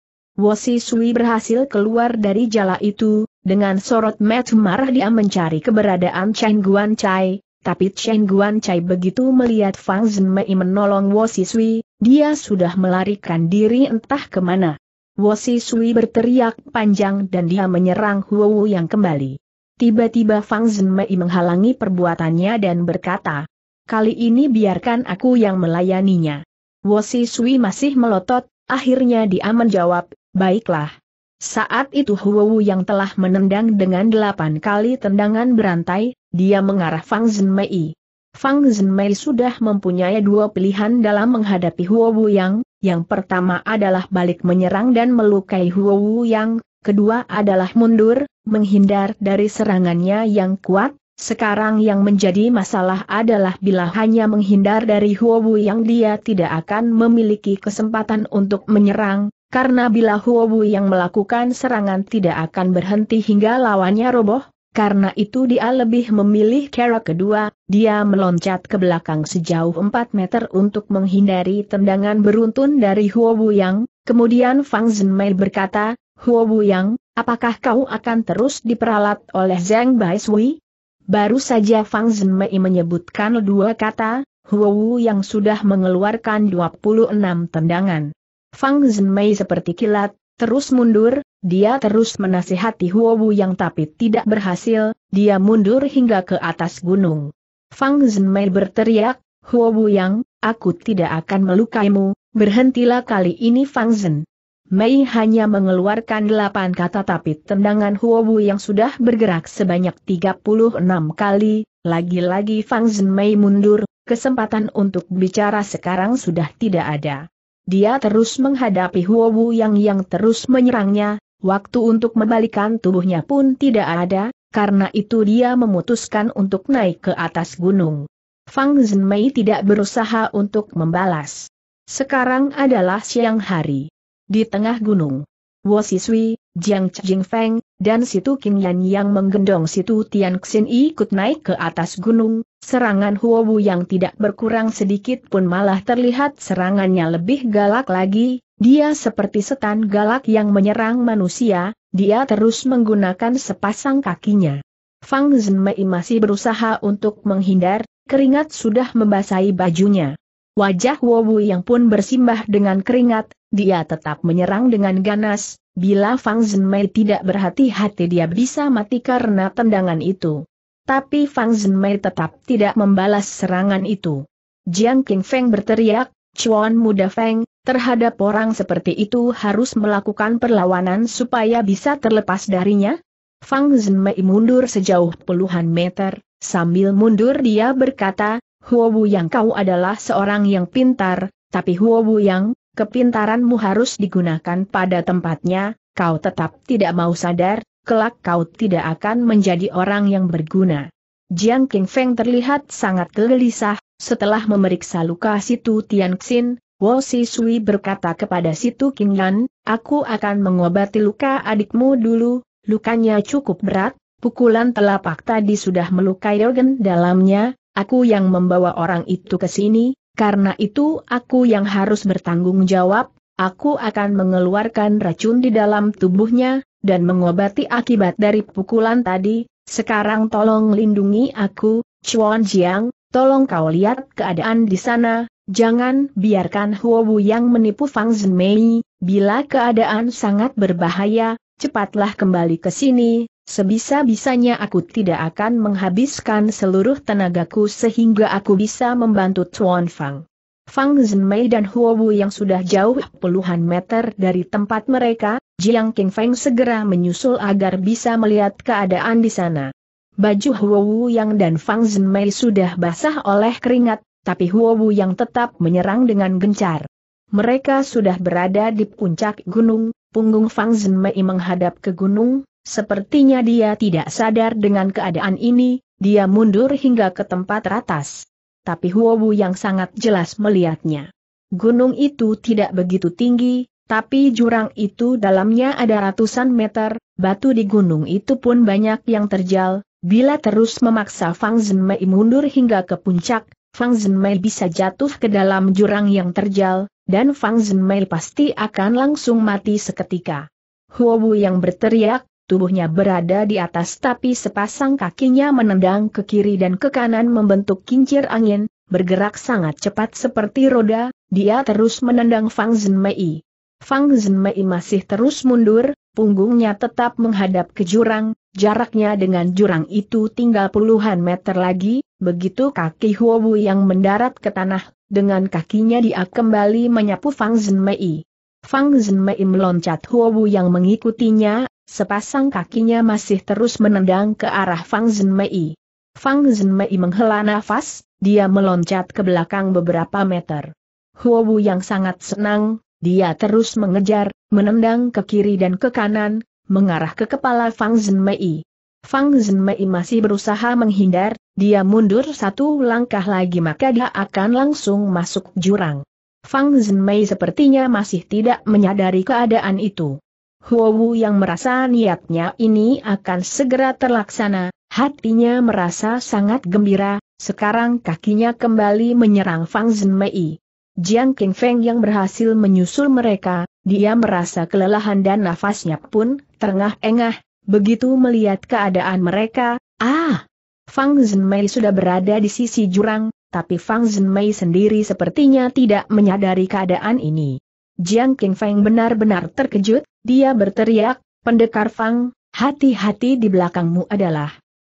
[SPEAKER 1] Si Sui berhasil keluar dari jala itu, dengan sorot mata marah dia mencari keberadaan Chen Guan Chai, tapi Chen Guan Chai begitu melihat Fang Zhenmei menolong Wo Sui, dia sudah melarikan diri entah kemana. Wo Sui berteriak panjang dan dia menyerang Huo Wu yang kembali. Tiba-tiba Fang Zhenmei menghalangi perbuatannya dan berkata, Kali ini biarkan aku yang melayaninya. Wo Sui masih melotot, akhirnya dia menjawab, Baiklah. Saat itu Huowu yang telah menendang dengan delapan kali tendangan berantai, dia mengarah Fang Zhenmei. Fang Zhenmei sudah mempunyai dua pilihan dalam menghadapi Huowu yang, yang pertama adalah balik menyerang dan melukai Huowu yang, kedua adalah mundur, menghindar dari serangannya yang kuat, sekarang yang menjadi masalah adalah bila hanya menghindar dari Huowu yang dia tidak akan memiliki kesempatan untuk menyerang, karena bila Huobu yang melakukan serangan tidak akan berhenti hingga lawannya roboh, karena itu dia lebih memilih cara kedua, dia meloncat ke belakang sejauh 4 meter untuk menghindari tendangan beruntun dari Huobu yang, kemudian Fang Zhenmei berkata, Huobu yang, apakah kau akan terus diperalat oleh Zhang Baishui? Baru saja Fang Zhenmei menyebutkan dua kata, Huobu yang sudah mengeluarkan 26 tendangan. Fang Zhenmei seperti kilat, terus mundur, dia terus menasihati Wu yang tapi tidak berhasil, dia mundur hingga ke atas gunung. Fang Zhenmei berteriak, Huo Wu yang, aku tidak akan melukaimu, berhentilah kali ini Fang Zhen. Mei hanya mengeluarkan delapan kata tapi tendangan Huo Wu yang sudah bergerak sebanyak 36 kali, lagi-lagi Fang Zhen Mei mundur, kesempatan untuk bicara sekarang sudah tidak ada. Dia terus menghadapi Wu yang yang terus menyerangnya, waktu untuk membalikan tubuhnya pun tidak ada, karena itu dia memutuskan untuk naik ke atas gunung. Fang Zhenmei tidak berusaha untuk membalas. Sekarang adalah siang hari. Di tengah gunung, Wo Siswi, Jiang Jingfeng, Feng, dan Situ Qingyan yang menggendong Situ Tian Xin ikut naik ke atas gunung, Serangan Huobu yang tidak berkurang sedikit pun malah terlihat serangannya lebih galak lagi, dia seperti setan galak yang menyerang manusia, dia terus menggunakan sepasang kakinya. Fang Zhenmei masih berusaha untuk menghindar, keringat sudah membasahi bajunya. Wajah Wu yang pun bersimbah dengan keringat, dia tetap menyerang dengan ganas, bila Fang Zhenmei tidak berhati-hati dia bisa mati karena tendangan itu. Tapi Fang Zhenmei tetap tidak membalas serangan itu. Jiang King Feng berteriak, Chuan muda Feng, terhadap orang seperti itu harus melakukan perlawanan supaya bisa terlepas darinya? Fang Zhenmei mundur sejauh puluhan meter, sambil mundur dia berkata, Huobu yang kau adalah seorang yang pintar, tapi Huobu yang, kepintaranmu harus digunakan pada tempatnya, kau tetap tidak mau sadar, kelak kau tidak akan menjadi orang yang berguna. Jiang King Feng terlihat sangat gelisah, setelah memeriksa luka situ Tian Xin, Wo Si Sui berkata kepada situ King Yan, aku akan mengobati luka adikmu dulu, lukanya cukup berat, pukulan telapak tadi sudah melukai organ dalamnya, aku yang membawa orang itu ke sini, karena itu aku yang harus bertanggung jawab, aku akan mengeluarkan racun di dalam tubuhnya, dan mengobati akibat dari pukulan tadi, sekarang tolong lindungi aku, Chuan Jiang, tolong kau lihat keadaan di sana, jangan biarkan Huo Huobu yang menipu Fang Zhenmei, bila keadaan sangat berbahaya, cepatlah kembali ke sini, sebisa-bisanya aku tidak akan menghabiskan seluruh tenagaku sehingga aku bisa membantu Chuan Fang. Fang Zhenmei dan Huo Huowu yang sudah jauh puluhan meter dari tempat mereka, Jiang Feng segera menyusul agar bisa melihat keadaan di sana. Baju Huo Huowu yang dan Fang Zhenmei sudah basah oleh keringat, tapi Huo Huowu yang tetap menyerang dengan gencar. Mereka sudah berada di puncak gunung, punggung Fang Zhenmei menghadap ke gunung, sepertinya dia tidak sadar dengan keadaan ini, dia mundur hingga ke tempat ratas tapi Huobu yang sangat jelas melihatnya. Gunung itu tidak begitu tinggi, tapi jurang itu dalamnya ada ratusan meter, batu di gunung itu pun banyak yang terjal, bila terus memaksa Fang Zhenmei mundur hingga ke puncak, Fang Zhenmei bisa jatuh ke dalam jurang yang terjal, dan Fang Zhenmei pasti akan langsung mati seketika. Huobu yang berteriak, tubuhnya berada di atas tapi sepasang kakinya menendang ke kiri dan ke kanan membentuk kincir angin, bergerak sangat cepat seperti roda, dia terus menendang Fang Zhenmei. Fang Zhenmei masih terus mundur, punggungnya tetap menghadap ke jurang, jaraknya dengan jurang itu tinggal puluhan meter lagi, begitu kaki Huobu yang mendarat ke tanah, dengan kakinya dia kembali menyapu Fang Zhenmei. Fang Zhenmei meloncat Huobu yang mengikutinya, Sepasang kakinya masih terus menendang ke arah Fang Zhenmei. Fang Zhenmei menghela nafas, dia meloncat ke belakang beberapa meter. Huo Huobu yang sangat senang, dia terus mengejar, menendang ke kiri dan ke kanan, mengarah ke kepala Fang Zhenmei. Fang Zhenmei masih berusaha menghindar, dia mundur satu langkah lagi maka dia akan langsung masuk jurang. Fang Zhenmei sepertinya masih tidak menyadari keadaan itu. Huowu yang merasa niatnya ini akan segera terlaksana, hatinya merasa sangat gembira, sekarang kakinya kembali menyerang Fang Zhenmei. Jiang Qingfeng yang berhasil menyusul mereka, dia merasa kelelahan dan nafasnya pun terengah-engah, begitu melihat keadaan mereka, ah! Fang Zhenmei sudah berada di sisi jurang, tapi Fang Zhenmei sendiri sepertinya tidak menyadari keadaan ini. Jiang Feng benar-benar terkejut, dia berteriak, pendekar Fang, hati-hati di belakangmu adalah.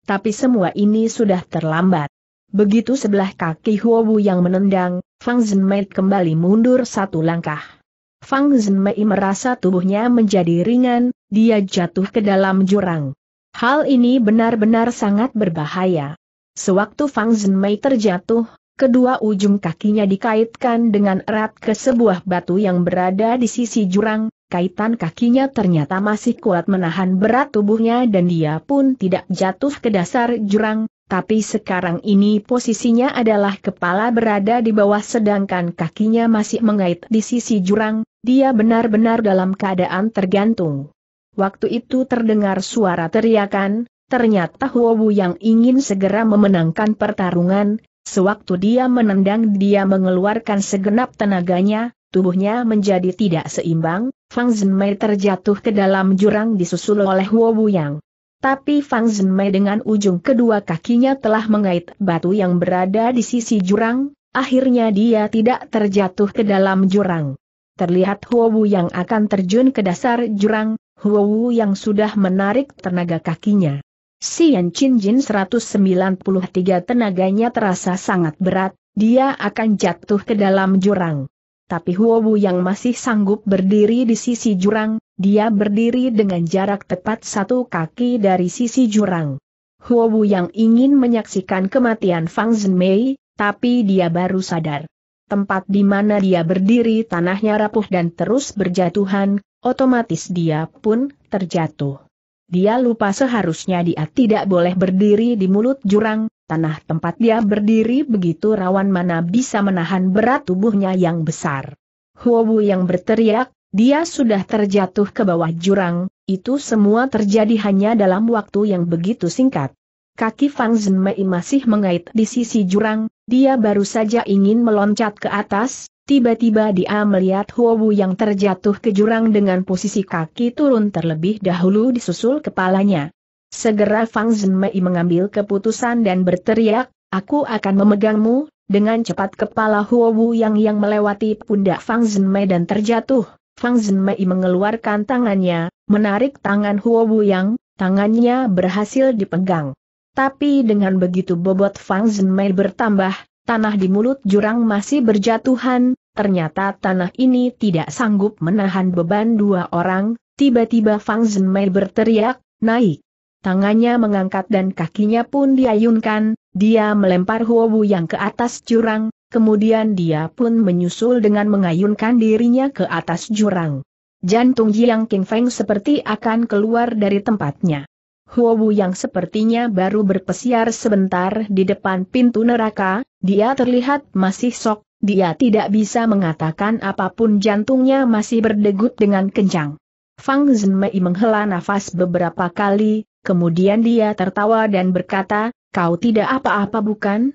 [SPEAKER 1] Tapi semua ini sudah terlambat. Begitu sebelah kaki Wu yang menendang, Fang Zhenmei kembali mundur satu langkah. Fang Zhenmei merasa tubuhnya menjadi ringan, dia jatuh ke dalam jurang. Hal ini benar-benar sangat berbahaya. Sewaktu Fang Zhenmei terjatuh, Kedua ujung kakinya dikaitkan dengan erat ke sebuah batu yang berada di sisi jurang, kaitan kakinya ternyata masih kuat menahan berat tubuhnya dan dia pun tidak jatuh ke dasar jurang, tapi sekarang ini posisinya adalah kepala berada di bawah sedangkan kakinya masih mengait di sisi jurang, dia benar-benar dalam keadaan tergantung. Waktu itu terdengar suara teriakan, ternyata Huobu yang ingin segera memenangkan pertarungan, Sewaktu dia menendang dia mengeluarkan segenap tenaganya, tubuhnya menjadi tidak seimbang, Fang Zhenmei terjatuh ke dalam jurang disusul oleh Wu Yang. Tapi Fang Zhenmei dengan ujung kedua kakinya telah mengait batu yang berada di sisi jurang, akhirnya dia tidak terjatuh ke dalam jurang. Terlihat Huo Huowu yang akan terjun ke dasar jurang, Huo Wu yang sudah menarik tenaga kakinya. Sian Chin Jin 193 tenaganya terasa sangat berat, dia akan jatuh ke dalam jurang. Tapi Huo Wu yang masih sanggup berdiri di sisi jurang, dia berdiri dengan jarak tepat satu kaki dari sisi jurang. Huo Wu yang ingin menyaksikan kematian Fang Mei, tapi dia baru sadar. Tempat di mana dia berdiri tanahnya rapuh dan terus berjatuhan, otomatis dia pun terjatuh. Dia lupa seharusnya dia tidak boleh berdiri di mulut jurang, tanah tempat dia berdiri begitu rawan mana bisa menahan berat tubuhnya yang besar. Huobu yang berteriak, dia sudah terjatuh ke bawah jurang, itu semua terjadi hanya dalam waktu yang begitu singkat. Kaki Fang Zhenmei masih mengait di sisi jurang, dia baru saja ingin meloncat ke atas, Tiba-tiba dia melihat Huo Huobu yang terjatuh ke jurang dengan posisi kaki turun terlebih dahulu disusul kepalanya. Segera Fang Zhenmei mengambil keputusan dan berteriak, aku akan memegangmu, dengan cepat kepala Huo Huobu yang yang melewati pundak Fang Zhenmei dan terjatuh. Fang Zhenmei mengeluarkan tangannya, menarik tangan Huo Huobu yang, tangannya berhasil dipegang. Tapi dengan begitu bobot Fang Zhenmei bertambah, tanah di mulut jurang masih berjatuhan, ternyata tanah ini tidak sanggup menahan beban dua orang, tiba-tiba Fang Zhenmei berteriak, naik. Tangannya mengangkat dan kakinya pun diayunkan, dia melempar Huo Wu yang ke atas jurang, kemudian dia pun menyusul dengan mengayunkan dirinya ke atas jurang. Jantung Jiang King Feng seperti akan keluar dari tempatnya. Huobu yang sepertinya baru berpesiar sebentar di depan pintu neraka, dia terlihat masih sok, dia tidak bisa mengatakan apapun jantungnya masih berdegup dengan kencang. Fang Zhenmei menghela nafas beberapa kali, kemudian dia tertawa dan berkata, kau tidak apa-apa bukan?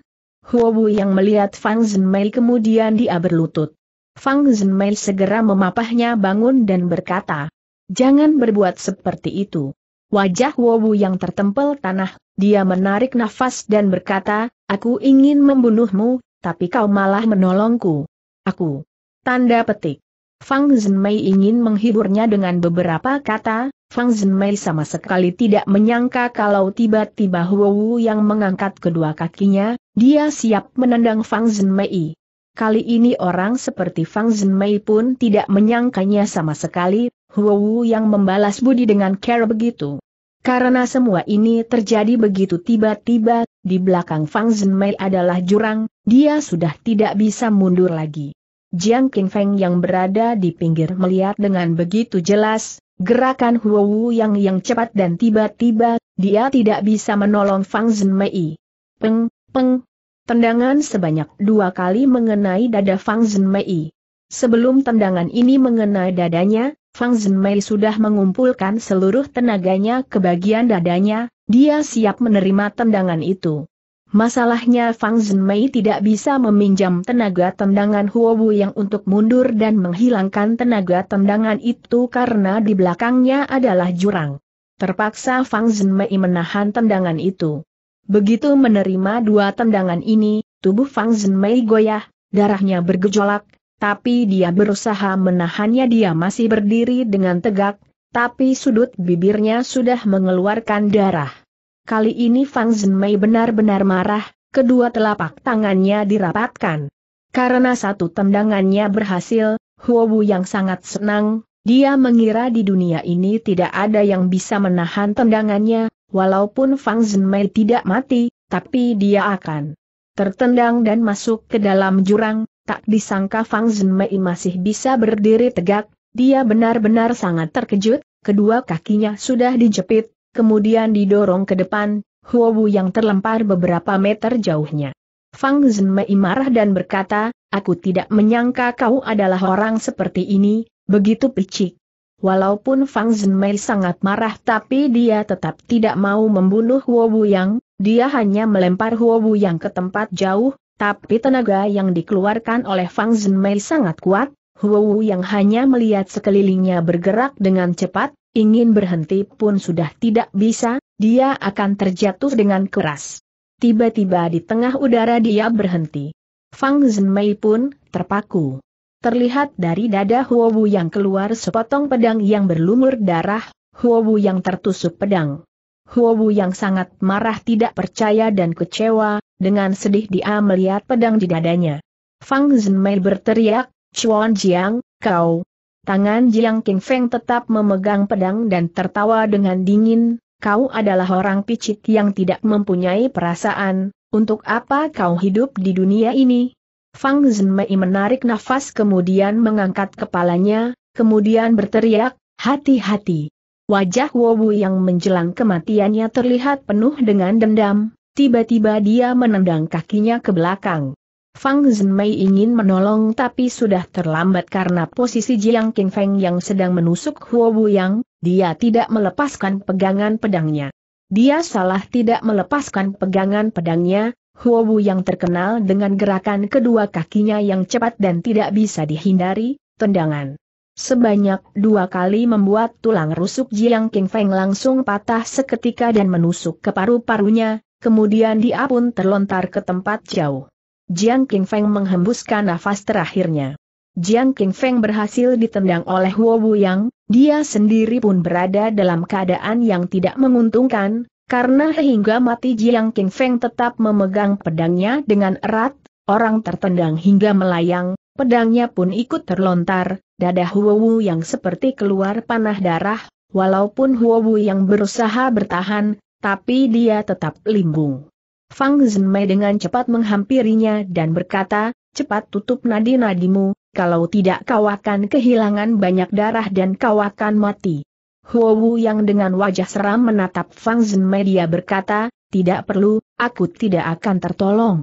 [SPEAKER 1] Huobu yang melihat Fang Zhenmei kemudian dia berlutut. Fang Zhenmei segera memapahnya bangun dan berkata, jangan berbuat seperti itu wajah Wowu yang tertempel tanah, dia menarik nafas dan berkata, aku ingin membunuhmu, tapi kau malah menolongku. Aku. Tanda petik. Fang Zhenmei ingin menghiburnya dengan beberapa kata, Fang Zhenmei sama sekali tidak menyangka kalau tiba-tiba Wu yang mengangkat kedua kakinya, dia siap menendang Fang Zhenmei. Kali ini orang seperti Fang Zhenmei pun tidak menyangkanya sama sekali, Wu yang membalas budi dengan cara begitu. Karena semua ini terjadi begitu tiba-tiba, di belakang Fang Zhenmei adalah jurang, dia sudah tidak bisa mundur lagi. Jiang Qingfeng yang berada di pinggir melihat dengan begitu jelas, gerakan Huo Wu yang yang cepat dan tiba-tiba, dia tidak bisa menolong Fang Zhenmei. Peng, peng. Tendangan sebanyak dua kali mengenai dada Fang Zhenmei. Sebelum tendangan ini mengenai dadanya, Fang Zhenmei sudah mengumpulkan seluruh tenaganya ke bagian dadanya, dia siap menerima tendangan itu. Masalahnya Fang Zhenmei tidak bisa meminjam tenaga tendangan Huo Wu yang untuk mundur dan menghilangkan tenaga tendangan itu karena di belakangnya adalah jurang. Terpaksa Fang Zhenmei menahan tendangan itu. Begitu menerima dua tendangan ini, tubuh Fang Zhenmei goyah, darahnya bergejolak, tapi dia berusaha menahannya dia masih berdiri dengan tegak, tapi sudut bibirnya sudah mengeluarkan darah. Kali ini Fang Zhenmei benar-benar marah, kedua telapak tangannya dirapatkan. Karena satu tendangannya berhasil, Huo Wu yang sangat senang, dia mengira di dunia ini tidak ada yang bisa menahan tendangannya, walaupun Fang Zhenmei tidak mati, tapi dia akan tertendang dan masuk ke dalam jurang, tak disangka Fang Zhenmei masih bisa berdiri tegak, dia benar-benar sangat terkejut, kedua kakinya sudah dijepit, kemudian didorong ke depan, Huo Wu yang terlempar beberapa meter jauhnya. Fang Zhenmei marah dan berkata, aku tidak menyangka kau adalah orang seperti ini, begitu picik. Walaupun Fang Zhenmei sangat marah tapi dia tetap tidak mau membunuh Huo Huobu Yang, dia hanya melempar Huo Huobu Yang ke tempat jauh, tapi tenaga yang dikeluarkan oleh Fang Zhenmei sangat kuat, Huowu yang hanya melihat sekelilingnya bergerak dengan cepat, ingin berhenti pun sudah tidak bisa, dia akan terjatuh dengan keras. Tiba-tiba di tengah udara dia berhenti. Fang Zhenmei pun terpaku. Terlihat dari dada Huowu yang keluar sepotong pedang yang berlumur darah, Huowu yang tertusuk pedang. Huobu yang sangat marah tidak percaya dan kecewa, dengan sedih dia melihat pedang di dadanya. Fang Zhenmei berteriak, Chuan Jiang, kau. Tangan Jiang King Feng tetap memegang pedang dan tertawa dengan dingin, kau adalah orang picit yang tidak mempunyai perasaan, untuk apa kau hidup di dunia ini? Fang Zhenmei menarik nafas kemudian mengangkat kepalanya, kemudian berteriak, hati-hati. Wajah Wobu yang menjelang kematiannya terlihat penuh dengan dendam, tiba-tiba dia menendang kakinya ke belakang. Fang Zhenmei ingin menolong tapi sudah terlambat karena posisi Jiang Qingfeng yang sedang menusuk Huobu Yang, dia tidak melepaskan pegangan pedangnya. Dia salah tidak melepaskan pegangan pedangnya, Huobu Yang terkenal dengan gerakan kedua kakinya yang cepat dan tidak bisa dihindari, tendangan. Sebanyak dua kali membuat tulang rusuk Jiang King Feng langsung patah seketika dan menusuk ke paru-parunya, kemudian dia pun terlontar ke tempat jauh. Jiang King Feng menghembuskan nafas terakhirnya. Jiang King Feng berhasil ditendang oleh Wu Yang, dia sendiri pun berada dalam keadaan yang tidak menguntungkan, karena hingga mati Jiang King Feng tetap memegang pedangnya dengan erat, orang tertendang hingga melayang, Pedangnya pun ikut terlontar, dada Huowu yang seperti keluar panah darah, walaupun Huowu yang berusaha bertahan, tapi dia tetap limbung. Fang Zhenmei dengan cepat menghampirinya dan berkata, cepat tutup nadi-nadimu, kalau tidak kau akan kehilangan banyak darah dan kau akan mati. Huowu yang dengan wajah seram menatap Fang Zhenmei dia berkata, tidak perlu, aku tidak akan tertolong.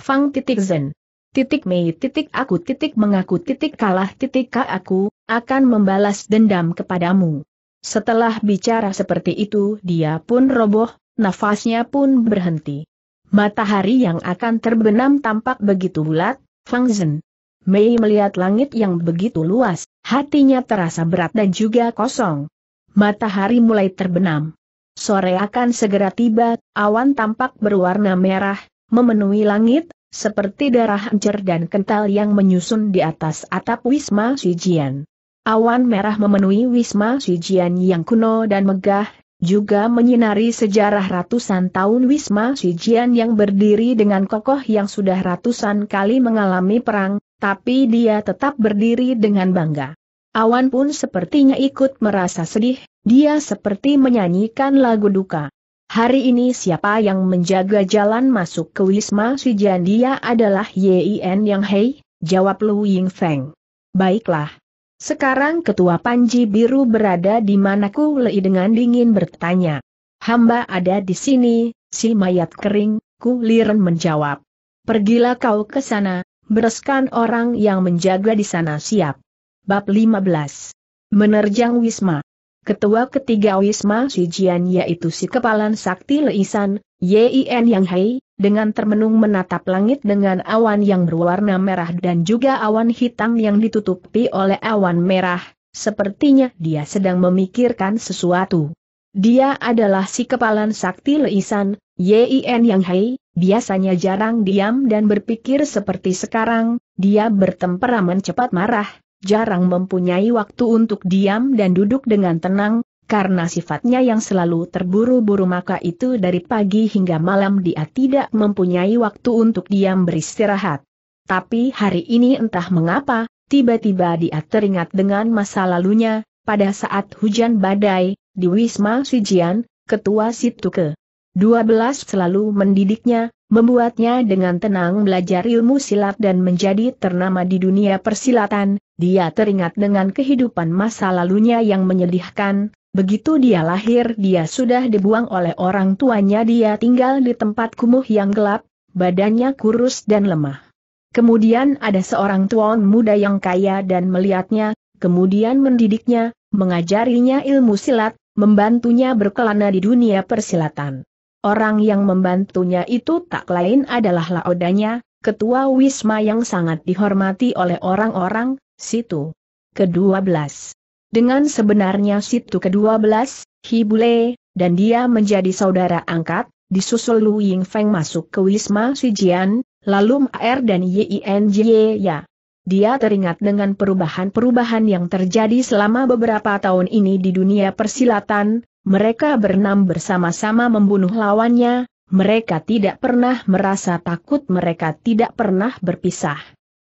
[SPEAKER 1] Fang titik Zhen titik mei titik aku titik mengaku titik kalah titik ka aku, akan membalas dendam kepadamu. Setelah bicara seperti itu dia pun roboh, nafasnya pun berhenti. Matahari yang akan terbenam tampak begitu bulat, Fang Zhen. Mei melihat langit yang begitu luas, hatinya terasa berat dan juga kosong. Matahari mulai terbenam. Sore akan segera tiba, awan tampak berwarna merah, memenuhi langit, seperti darah encer dan kental yang menyusun di atas atap Wisma Sijian. Awan merah memenuhi Wisma Sijian yang kuno dan megah, juga menyinari sejarah ratusan tahun Wisma Sijian yang berdiri dengan kokoh yang sudah ratusan kali mengalami perang, tapi dia tetap berdiri dengan bangga. Awan pun sepertinya ikut merasa sedih, dia seperti menyanyikan lagu duka. Hari ini siapa yang menjaga jalan masuk ke Wisma Sujian dia adalah Yin Yang Hei, jawab Lu Ying Feng. Baiklah. Sekarang ketua Panji Biru berada di mana Ku Lei dengan dingin bertanya. Hamba ada di sini, si mayat kering, Ku Liren menjawab. Pergilah kau ke sana, bereskan orang yang menjaga di sana siap. Bab 15. Menerjang Wisma. Ketua ketiga Wisma Sijian yaitu si kepalan sakti Leisan, Yin Yang Hai, dengan termenung menatap langit dengan awan yang berwarna merah dan juga awan hitam yang ditutupi oleh awan merah, sepertinya dia sedang memikirkan sesuatu. Dia adalah si kepalan sakti Leisan, Yin Yang Hai, biasanya jarang diam dan berpikir seperti sekarang, dia bertemperamen cepat marah, jarang mempunyai waktu untuk diam dan duduk dengan tenang, karena sifatnya yang selalu terburu-buru maka itu dari pagi hingga malam dia tidak mempunyai waktu untuk diam beristirahat. Tapi hari ini entah mengapa, tiba-tiba dia teringat dengan masa lalunya, pada saat hujan badai, di Wisma Sijian, ketua Situke. 12 selalu mendidiknya, Membuatnya dengan tenang belajar ilmu silat dan menjadi ternama di dunia persilatan, dia teringat dengan kehidupan masa lalunya yang menyedihkan, begitu dia lahir dia sudah dibuang oleh orang tuanya dia tinggal di tempat kumuh yang gelap, badannya kurus dan lemah. Kemudian ada seorang tuan muda yang kaya dan melihatnya, kemudian mendidiknya, mengajarinya ilmu silat, membantunya berkelana di dunia persilatan. Orang yang membantunya itu tak lain adalah Laodanya, ketua Wisma yang sangat dihormati oleh orang-orang, situ. Kedua belas. Dengan sebenarnya situ kedua belas, Hibule, dan dia menjadi saudara angkat, disusul Lu Ying Feng masuk ke Wisma Sijian, lalu Maer dan Yinjye ya. Dia teringat dengan perubahan-perubahan yang terjadi selama beberapa tahun ini di dunia persilatan, mereka berenam bersama-sama membunuh lawannya, mereka tidak pernah merasa takut mereka tidak pernah berpisah.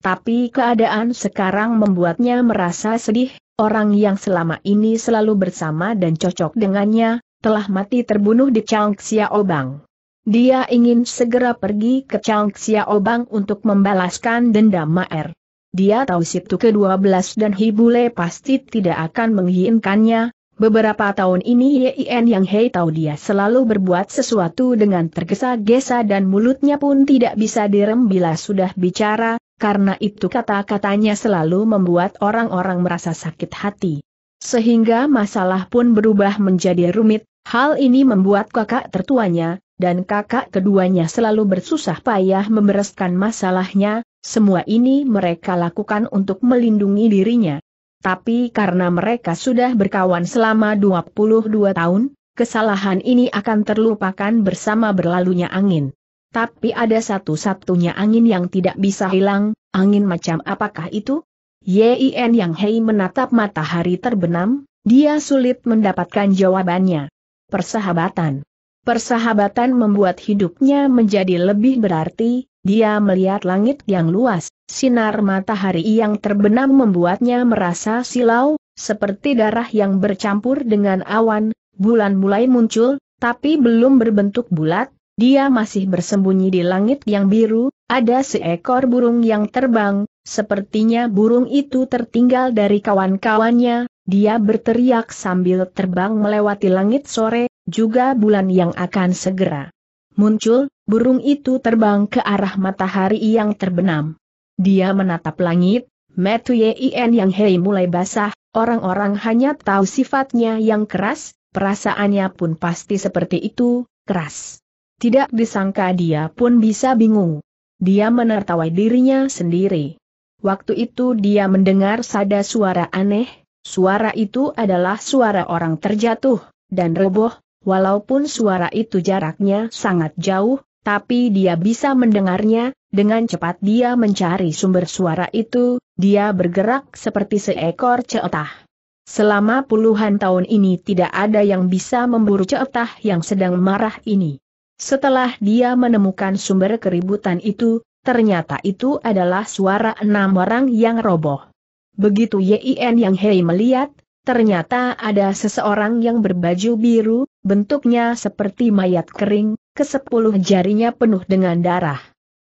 [SPEAKER 1] Tapi keadaan sekarang membuatnya merasa sedih, orang yang selama ini selalu bersama dan cocok dengannya, telah mati terbunuh di Changxia Obang. Dia ingin segera pergi ke Changxia Obang untuk membalaskan dendam Maer. Dia tahu situ ke-12 dan Hibule pasti tidak akan menghiinkannya. Beberapa tahun ini Yin Yang Hei tahu dia selalu berbuat sesuatu dengan tergesa-gesa dan mulutnya pun tidak bisa direm bila sudah bicara, karena itu kata-katanya selalu membuat orang-orang merasa sakit hati. Sehingga masalah pun berubah menjadi rumit, hal ini membuat kakak tertuanya, dan kakak keduanya selalu bersusah payah membereskan masalahnya, semua ini mereka lakukan untuk melindungi dirinya tapi karena mereka sudah berkawan selama 22 tahun, kesalahan ini akan terlupakan bersama berlalunya angin. Tapi ada satu-satunya angin yang tidak bisa hilang, angin macam apakah itu? Yin Yang Hei menatap matahari terbenam, dia sulit mendapatkan jawabannya. Persahabatan. Persahabatan membuat hidupnya menjadi lebih berarti, dia melihat langit yang luas, sinar matahari yang terbenam membuatnya merasa silau, seperti darah yang bercampur dengan awan, bulan mulai muncul, tapi belum berbentuk bulat, dia masih bersembunyi di langit yang biru, ada seekor burung yang terbang, sepertinya burung itu tertinggal dari kawan-kawannya, dia berteriak sambil terbang melewati langit sore, juga bulan yang akan segera muncul, burung itu terbang ke arah matahari yang terbenam. Dia menatap langit, metu Yin yang hei mulai basah, orang-orang hanya tahu sifatnya yang keras, perasaannya pun pasti seperti itu, keras. Tidak disangka dia pun bisa bingung. Dia menertawai dirinya sendiri. Waktu itu dia mendengar sada suara aneh, suara itu adalah suara orang terjatuh, dan roboh, Walaupun suara itu jaraknya sangat jauh, tapi dia bisa mendengarnya, dengan cepat dia mencari sumber suara itu, dia bergerak seperti seekor ceotah. Selama puluhan tahun ini tidak ada yang bisa memburu ceotah yang sedang marah ini. Setelah dia menemukan sumber keributan itu, ternyata itu adalah suara enam orang yang roboh. Begitu Yin Yang Hei melihat, ternyata ada seseorang yang berbaju biru, bentuknya seperti mayat kering, kesepuluh jarinya penuh dengan darah.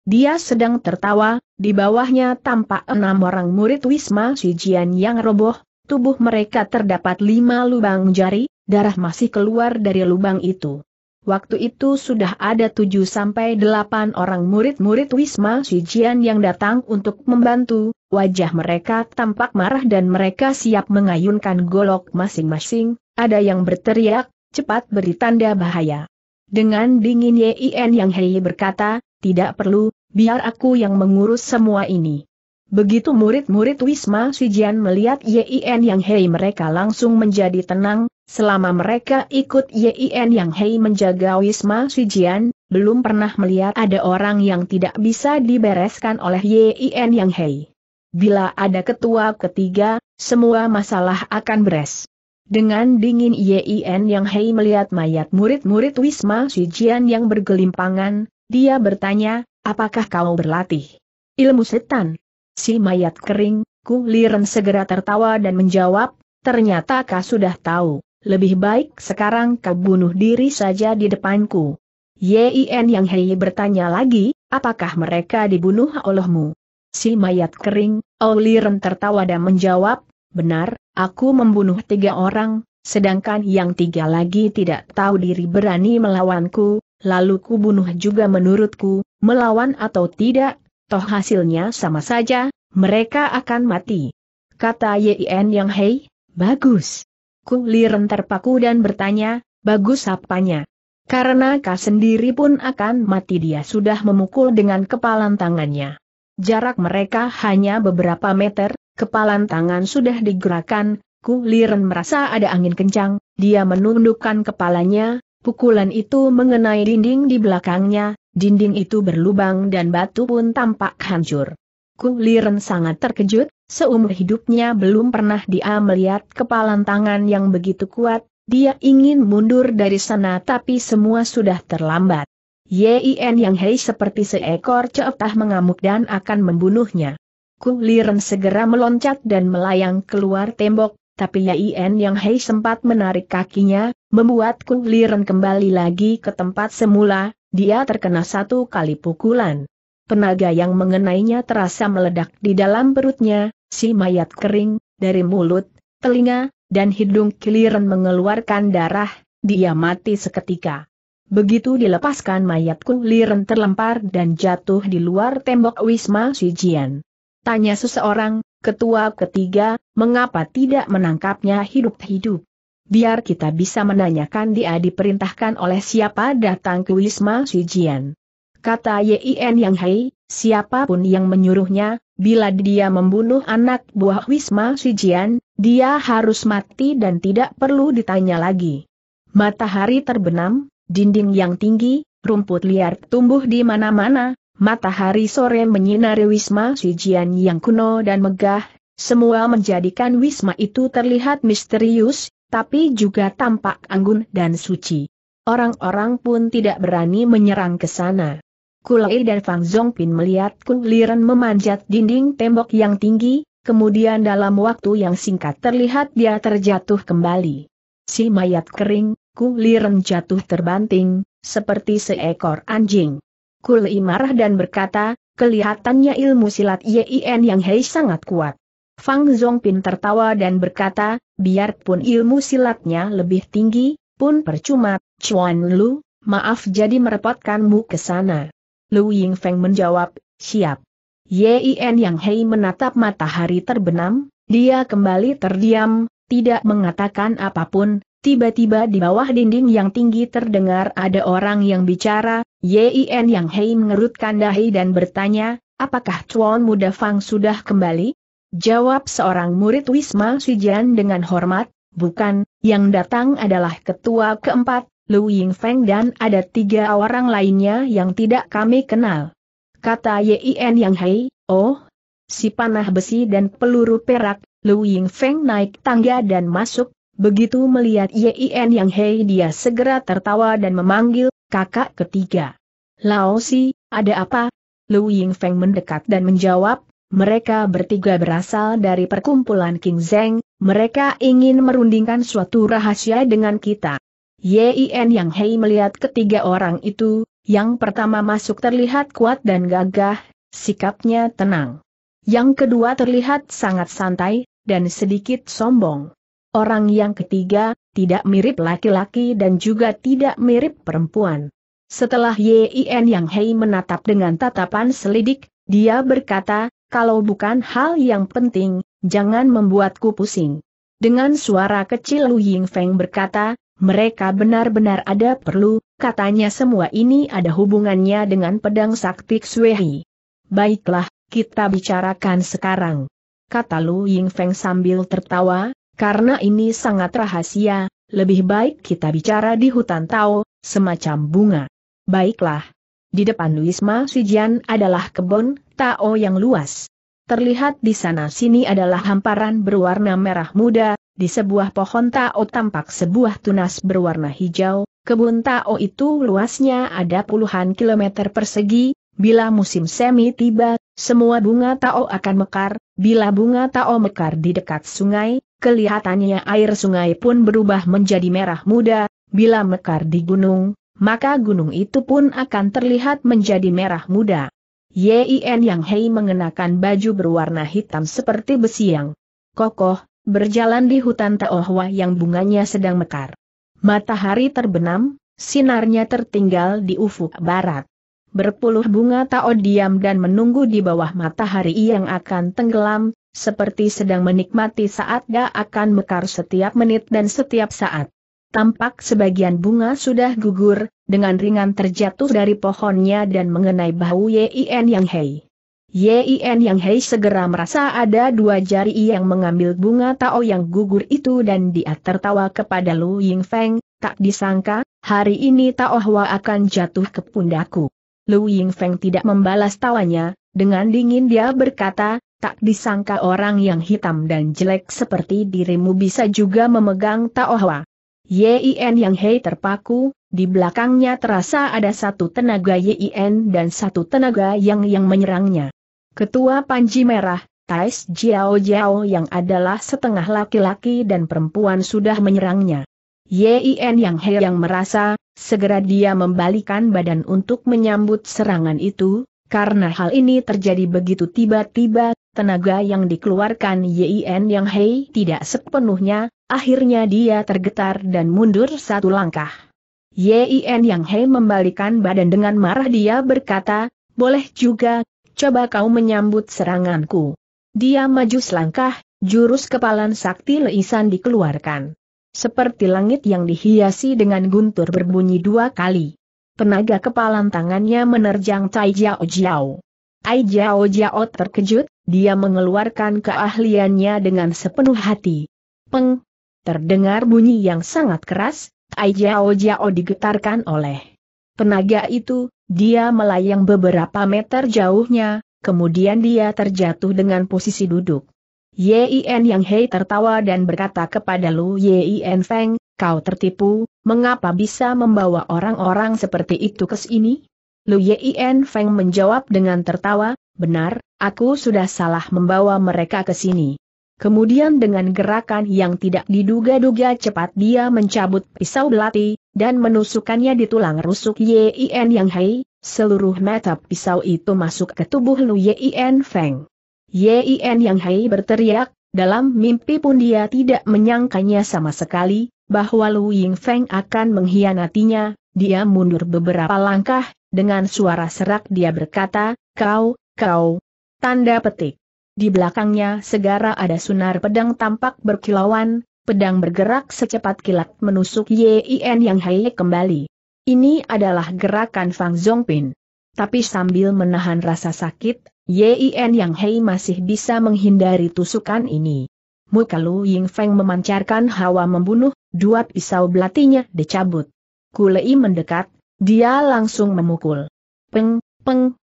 [SPEAKER 1] Dia sedang tertawa, di bawahnya tampak enam orang murid Wisma Sijian yang roboh, tubuh mereka terdapat lima lubang jari, darah masih keluar dari lubang itu. Waktu itu sudah ada tujuh sampai delapan orang murid-murid Wisma Sijian yang datang untuk membantu, wajah mereka tampak marah dan mereka siap mengayunkan golok masing-masing, ada yang berteriak, cepat beri tanda bahaya. Dengan dingin Yin Yang Hei berkata, tidak perlu, biar aku yang mengurus semua ini. Begitu murid-murid Wisma Sijian melihat Yin Yang Hei mereka langsung menjadi tenang, selama mereka ikut Yin Yang Hei menjaga Wisma Sijian, belum pernah melihat ada orang yang tidak bisa dibereskan oleh Yin Yang Hei. Bila ada ketua ketiga, semua masalah akan beres. Dengan dingin Yin Yang Hei melihat mayat murid-murid Wisma Jian yang bergelimpangan, dia bertanya, apakah kau berlatih? Ilmu setan. Si mayat kering, Ku Liren segera tertawa dan menjawab, ternyata kau sudah tahu, lebih baik sekarang kau bunuh diri saja di depanku. Yin Yang Hei bertanya lagi, apakah mereka dibunuh olehmu? Si mayat kering, Auliren tertawa dan menjawab, Benar, aku membunuh tiga orang, sedangkan yang tiga lagi tidak tahu diri berani melawanku, lalu ku bunuh juga menurutku, melawan atau tidak, toh hasilnya sama saja, mereka akan mati. Kata Yin Yang Hei, bagus. Ku liren terpaku dan bertanya, bagus apanya? Karena kau sendiri pun akan mati dia sudah memukul dengan kepalan tangannya. Jarak mereka hanya beberapa meter, Kepalan tangan sudah digerakkan, Ku Liren merasa ada angin kencang, dia menundukkan kepalanya, pukulan itu mengenai dinding di belakangnya, dinding itu berlubang dan batu pun tampak hancur. Ku Liren sangat terkejut, seumur hidupnya belum pernah dia melihat kepalan tangan yang begitu kuat, dia ingin mundur dari sana tapi semua sudah terlambat. Yin Yang Hei seperti seekor ceetah mengamuk dan akan membunuhnya. Ku Lirem segera meloncat dan melayang keluar tembok, tapi Yain Yang Hei sempat menarik kakinya, membuat Ku Lirem kembali lagi ke tempat semula, dia terkena satu kali pukulan. Penaga yang mengenainya terasa meledak di dalam perutnya, si mayat kering, dari mulut, telinga, dan hidung Kuliren mengeluarkan darah, dia mati seketika. Begitu dilepaskan mayat Kuliren terlempar dan jatuh di luar tembok Wisma Sijian. Tanya seseorang, ketua ketiga, mengapa tidak menangkapnya hidup-hidup? Biar kita bisa menanyakan dia diperintahkan oleh siapa datang ke Wisma Sujian. Kata Yin Yang Hei, siapapun yang menyuruhnya, bila dia membunuh anak buah Wisma Sujian, dia harus mati dan tidak perlu ditanya lagi. Matahari terbenam, dinding yang tinggi, rumput liar tumbuh di mana-mana, Matahari sore menyinari Wisma Sujian yang kuno dan megah, semua menjadikan Wisma itu terlihat misterius, tapi juga tampak anggun dan suci. Orang-orang pun tidak berani menyerang ke sana. Kulai dan Fang Zongpin melihat Liren memanjat dinding tembok yang tinggi, kemudian dalam waktu yang singkat terlihat dia terjatuh kembali. Si mayat kering, Liren jatuh terbanting, seperti seekor anjing. Kulei marah dan berkata, kelihatannya ilmu silat Yin Yang Hei sangat kuat. Fang Zongpin tertawa dan berkata, biarpun ilmu silatnya lebih tinggi, pun percuma, Chuan Lu, maaf jadi merepotkanmu ke sana. Lu Ying Feng menjawab, siap. Yin Yang Hei menatap matahari terbenam, dia kembali terdiam, tidak mengatakan apapun, Tiba-tiba di bawah dinding yang tinggi terdengar ada orang yang bicara, Yin Yang Hei mengerutkan dahi dan bertanya, apakah Chuan Muda Fang sudah kembali? Jawab seorang murid Wisma Sijian dengan hormat, bukan, yang datang adalah ketua keempat, Lu Ying Feng dan ada tiga orang lainnya yang tidak kami kenal. Kata Yin Yang Hei, oh, si panah besi dan peluru perak, Lu Ying Feng naik tangga dan masuk, Begitu melihat Yin Yang Hei dia segera tertawa dan memanggil, kakak ketiga. Lao Si, ada apa? Lu Ying Feng mendekat dan menjawab, mereka bertiga berasal dari perkumpulan King Zeng, mereka ingin merundingkan suatu rahasia dengan kita. Yin Yang Hei melihat ketiga orang itu, yang pertama masuk terlihat kuat dan gagah, sikapnya tenang. Yang kedua terlihat sangat santai, dan sedikit sombong. Orang yang ketiga, tidak mirip laki-laki dan juga tidak mirip perempuan. Setelah Yin Yang Hei menatap dengan tatapan selidik, dia berkata, kalau bukan hal yang penting, jangan membuatku pusing. Dengan suara kecil Lu Ying Feng berkata, mereka benar-benar ada perlu, katanya semua ini ada hubungannya dengan pedang sakti Xuehi. Baiklah, kita bicarakan sekarang. Kata Lu Ying Feng sambil tertawa, karena ini sangat rahasia, lebih baik kita bicara di hutan Tao, semacam bunga. Baiklah. Di depan Wisma Sijian adalah kebun Tao yang luas. Terlihat di sana-sini adalah hamparan berwarna merah muda, di sebuah pohon Tao tampak sebuah tunas berwarna hijau, kebun Tao itu luasnya ada puluhan kilometer persegi, bila musim semi tiba, semua bunga Tao akan mekar, bila bunga Tao mekar di dekat sungai, kelihatannya air sungai pun berubah menjadi merah muda, bila mekar di gunung, maka gunung itu pun akan terlihat menjadi merah muda. Yin Yang Hei mengenakan baju berwarna hitam seperti besi yang kokoh, berjalan di hutan Taohwa yang bunganya sedang mekar. Matahari terbenam, sinarnya tertinggal di ufuk barat. Berpuluh bunga Tao diam dan menunggu di bawah matahari yang akan tenggelam, seperti sedang menikmati saat dia akan mekar setiap menit dan setiap saat. Tampak sebagian bunga sudah gugur, dengan ringan terjatuh dari pohonnya dan mengenai bahu Yin Yang Hei. Yin Yang Hei segera merasa ada dua jari yang mengambil bunga Tao yang gugur itu dan dia tertawa kepada Lu Ying Feng, tak disangka, hari ini Tao Hwa akan jatuh ke pundaku. Lu Feng tidak membalas tawanya, dengan dingin dia berkata, tak disangka orang yang hitam dan jelek seperti dirimu bisa juga memegang Taohua. Yin Yang Hei terpaku, di belakangnya terasa ada satu tenaga Yin dan satu tenaga Yang yang menyerangnya. Ketua Panji Merah, Tais Jiao Jiao yang adalah setengah laki-laki dan perempuan sudah menyerangnya. Yin Yang He yang merasa, segera dia membalikan badan untuk menyambut serangan itu, karena hal ini terjadi begitu tiba-tiba, tenaga yang dikeluarkan Yin Yang He tidak sepenuhnya, akhirnya dia tergetar dan mundur satu langkah. Yin Yang He membalikan badan dengan marah dia berkata, boleh juga, coba kau menyambut seranganku. Dia maju selangkah, jurus kepalan sakti leisan dikeluarkan seperti langit yang dihiasi dengan guntur berbunyi dua kali. Tenaga kepalan tangannya menerjang Tai Jiao Jiao. Tai Jiao Jiao terkejut, dia mengeluarkan keahliannya dengan sepenuh hati. Peng! Terdengar bunyi yang sangat keras, Tai Jiao Jiao digetarkan oleh tenaga itu, dia melayang beberapa meter jauhnya, kemudian dia terjatuh dengan posisi duduk. Yin Yang Hei tertawa dan berkata kepada Lu Yin Feng, kau tertipu, mengapa bisa membawa orang-orang seperti itu ke sini? Lu Yin Feng menjawab dengan tertawa, benar, aku sudah salah membawa mereka ke sini. Kemudian dengan gerakan yang tidak diduga-duga cepat dia mencabut pisau belati, dan menusukannya di tulang rusuk Yin Yang Hei, seluruh mata pisau itu masuk ke tubuh Lu Yin Feng. Yin Yang Hai berteriak, dalam mimpi pun dia tidak menyangkanya sama sekali, bahwa Lu Ying Feng akan mengkhianatinya, dia mundur beberapa langkah, dengan suara serak dia berkata, kau, kau. Tanda petik. Di belakangnya segera ada sunar pedang tampak berkilauan, pedang bergerak secepat kilat menusuk Yin Yang Hai kembali. Ini adalah gerakan Fang Zhongpin. Tapi sambil menahan rasa sakit, Yin Yang Hei masih bisa menghindari tusukan ini. Muka Lu Ying Feng memancarkan hawa membunuh, dua pisau belatinya dicabut. Kulei mendekat, dia langsung memukul. Peng, peng,